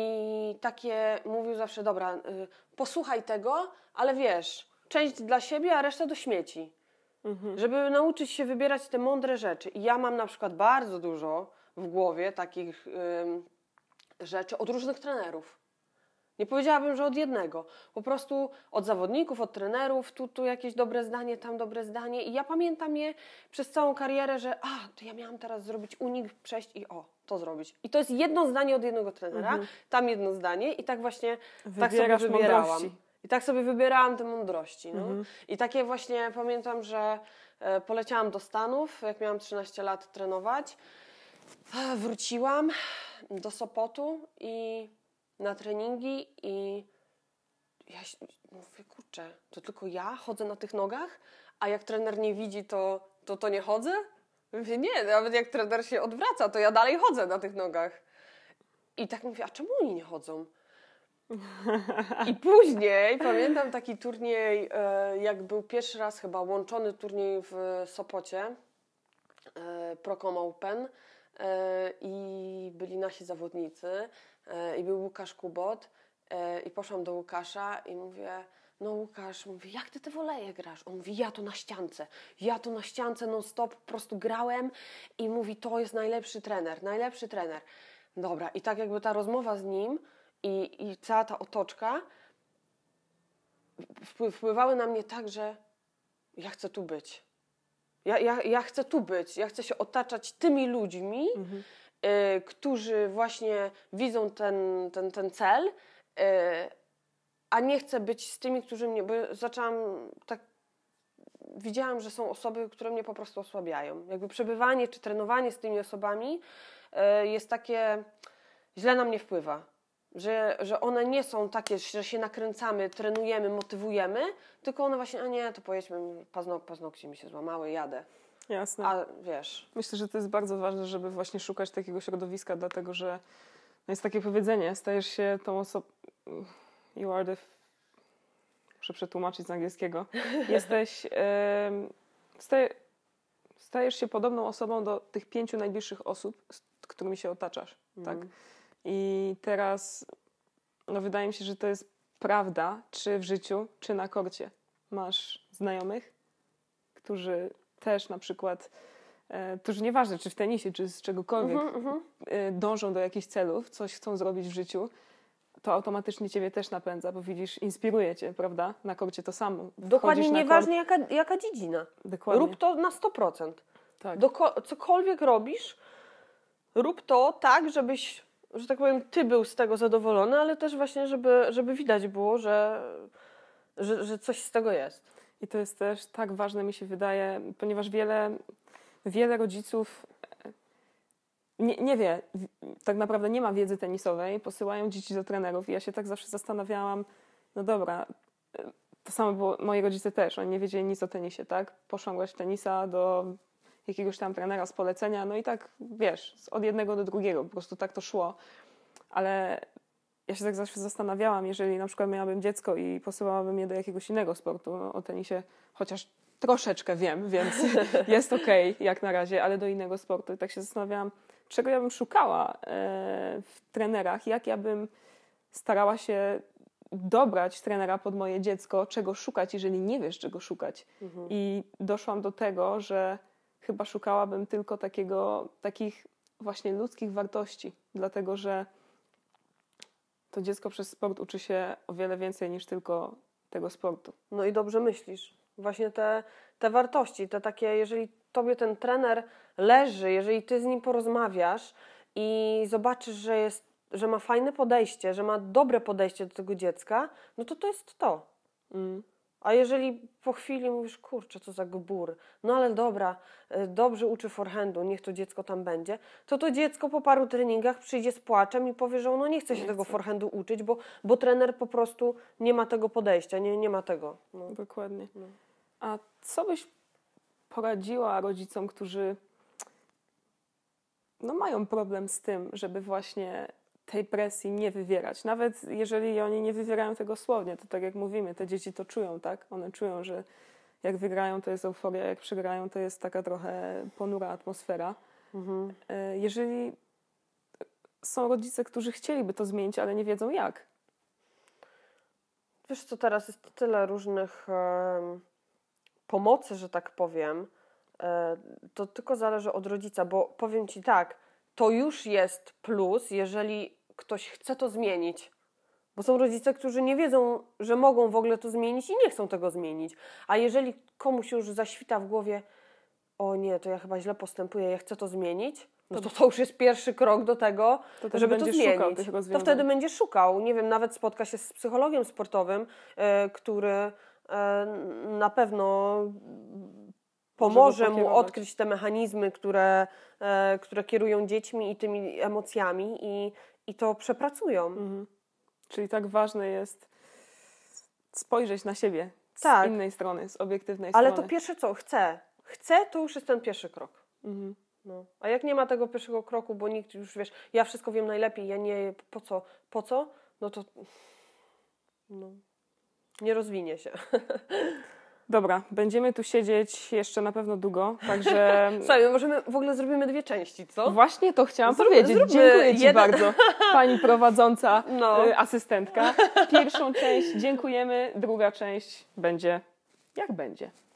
takie mówił zawsze, dobra, y, posłuchaj tego, ale wiesz, część dla siebie, a reszta do śmieci. Mhm. Żeby nauczyć się wybierać te mądre rzeczy. I ja mam na przykład bardzo dużo w głowie takich y, rzeczy od różnych trenerów. Nie powiedziałabym, że od jednego. Po prostu od zawodników, od trenerów, tu, tu jakieś dobre zdanie, tam dobre zdanie. I ja pamiętam je przez całą karierę, że a, to ja miałam teraz zrobić unik, przejść i o, to zrobić. I to jest jedno zdanie od jednego trenera, mhm. tam jedno zdanie i tak właśnie tak sobie wybierałam. Mądrości. I tak sobie wybierałam te mądrości. No. Mhm. I takie właśnie pamiętam, że e, poleciałam do Stanów, jak miałam 13 lat trenować. Wróciłam do Sopotu i na treningi i ja się, mówię, kurczę, to tylko ja chodzę na tych nogach, a jak trener nie widzi, to to, to nie chodzę? Mówię, nie, nawet jak trener się odwraca, to ja dalej chodzę na tych nogach. I tak mówię, a czemu oni nie chodzą? I później pamiętam taki turniej, e, jak był pierwszy raz chyba łączony turniej w Sopocie, e, Procom Open. E, i byli nasi zawodnicy e, i był Łukasz Kubot e, i poszłam do Łukasza i mówię no Łukasz mówię jak ty te woleje grasz? On mówi, ja to na ściance, ja to na ściance non stop po prostu grałem i mówi, to jest najlepszy trener, najlepszy trener. Dobra, i tak jakby ta rozmowa z nim i, i cała ta otoczka wpływały na mnie tak, że ja chcę tu być. Ja, ja, ja chcę tu być, ja chcę się otaczać tymi ludźmi, mhm. y, którzy właśnie widzą ten, ten, ten cel, y, a nie chcę być z tymi, którzy mnie. Bo zaczęłam tak. Widziałam, że są osoby, które mnie po prostu osłabiają. Jakby przebywanie czy trenowanie z tymi osobami y, jest takie. źle na mnie wpływa że, że one nie są takie, że się nakręcamy, trenujemy, motywujemy, tylko one właśnie, a nie, to pojedźmy, pazno, paznokcie mi się złamały, jadę. Jasne. A wiesz. Myślę, że to jest bardzo ważne, żeby właśnie szukać takiego środowiska, dlatego że no jest takie powiedzenie, stajesz się tą osobą. You are the. Muszę przetłumaczyć z angielskiego. Jesteś. Yy, staj stajesz się podobną osobą do tych pięciu najbliższych osób, z którymi się otaczasz. Mm. Tak. Mhm. I teraz no wydaje mi się, że to jest prawda, czy w życiu, czy na korcie. Masz znajomych, którzy też na przykład, e, to już nieważne, czy w tenisie, czy z czegokolwiek, uh-huh, uh-huh. dążą do jakichś celów, coś chcą zrobić w życiu, to automatycznie ciebie też napędza, bo widzisz, inspiruje cię, prawda? Na korcie to samo. Dokładnie, nieważne kort... jaka, jaka dziedzina. Dokładnie. Rób to na 100%. Tak. Doko- cokolwiek robisz, rób to tak, żebyś że tak powiem, ty był z tego zadowolony, ale też właśnie, żeby, żeby widać było, że, że, że coś z tego jest. I to jest też tak ważne, mi się wydaje, ponieważ wiele, wiele rodziców e, nie, nie wie, tak naprawdę nie ma wiedzy tenisowej, posyłają dzieci do trenerów. I ja się tak zawsze zastanawiałam, no dobra, e, to samo było, moi rodzice też, oni nie wiedzieli nic o tenisie, tak? Poszłam grać tenisa do jakiegoś tam trenera z polecenia, no i tak wiesz, od jednego do drugiego, po prostu tak to szło. Ale ja się tak zawsze zastanawiałam, jeżeli na przykład miałabym dziecko i posyłałabym je do jakiegoś innego sportu, no, o tenisie chociaż troszeczkę wiem, więc jest okej okay, jak na razie, ale do innego sportu. I tak się zastanawiałam, czego ja bym szukała e, w trenerach, jak ja bym starała się dobrać trenera pod moje dziecko, czego szukać, jeżeli nie wiesz, czego szukać. Mhm. I doszłam do tego, że chyba szukałabym tylko takiego, takich właśnie ludzkich wartości, dlatego że to dziecko przez sport uczy się o wiele więcej niż tylko tego sportu. No i dobrze myślisz. Właśnie te, te wartości, te takie, jeżeli tobie ten trener leży, jeżeli ty z nim porozmawiasz i zobaczysz, że, jest, że ma fajne podejście, że ma dobre podejście do tego dziecka, no to to jest to. Mm. A jeżeli po chwili mówisz, kurczę, co za gbur, no ale dobra, e, dobrze uczy forehandu, niech to dziecko tam będzie, to to dziecko po paru treningach przyjdzie z płaczem i powie, że ono nie chce się nie tego chce. forehandu uczyć, bo, bo trener po prostu nie ma tego podejścia, nie, nie ma tego. No. Dokładnie. No. A co byś poradziła rodzicom, którzy no mają problem z tym, żeby właśnie tej presji nie wywierać. Nawet jeżeli oni nie wywierają tego słownie, to tak jak mówimy, te dzieci to czują, tak? One czują, że jak wygrają, to jest euforia, jak przegrają, to jest taka trochę ponura atmosfera. Mhm. E, jeżeli są rodzice, którzy chcieliby to zmienić, ale nie wiedzą jak. Wiesz co, teraz jest tyle różnych um, pomocy, że tak powiem. E, to tylko zależy od rodzica, bo powiem Ci tak, to już jest plus, jeżeli ktoś chce to zmienić. Bo są rodzice, którzy nie wiedzą, że mogą w ogóle to zmienić i nie chcą tego zmienić. A jeżeli komuś już zaświta w głowie, o nie, to ja chyba źle postępuję, ja chcę to zmienić, no to to już jest pierwszy krok do tego, to żeby to zmienić. to wtedy będzie szukał. Nie wiem, nawet spotka się z psychologiem sportowym, yy, który yy, na pewno pomoże mu odkryć te mechanizmy, które, e, które kierują dziećmi i tymi emocjami i, i to przepracują. Mhm. Czyli tak ważne jest spojrzeć na siebie z tak. innej strony, z obiektywnej strony. Ale to pierwsze co? Chcę. Chcę, to już jest ten pierwszy krok. Mhm. No. A jak nie ma tego pierwszego kroku, bo nikt już wiesz, ja wszystko wiem najlepiej, ja nie, po co, po co, no to no, nie rozwinie się. Dobra, będziemy tu siedzieć jeszcze na pewno długo, także... Słuchaj, no możemy, w ogóle zrobimy dwie części, co? Właśnie to chciałam Zrób, powiedzieć. Dziękuję Ci bardzo, Pani prowadząca, no. Y, asystentka. Pierwszą część dziękujemy, druga część będzie jak będzie.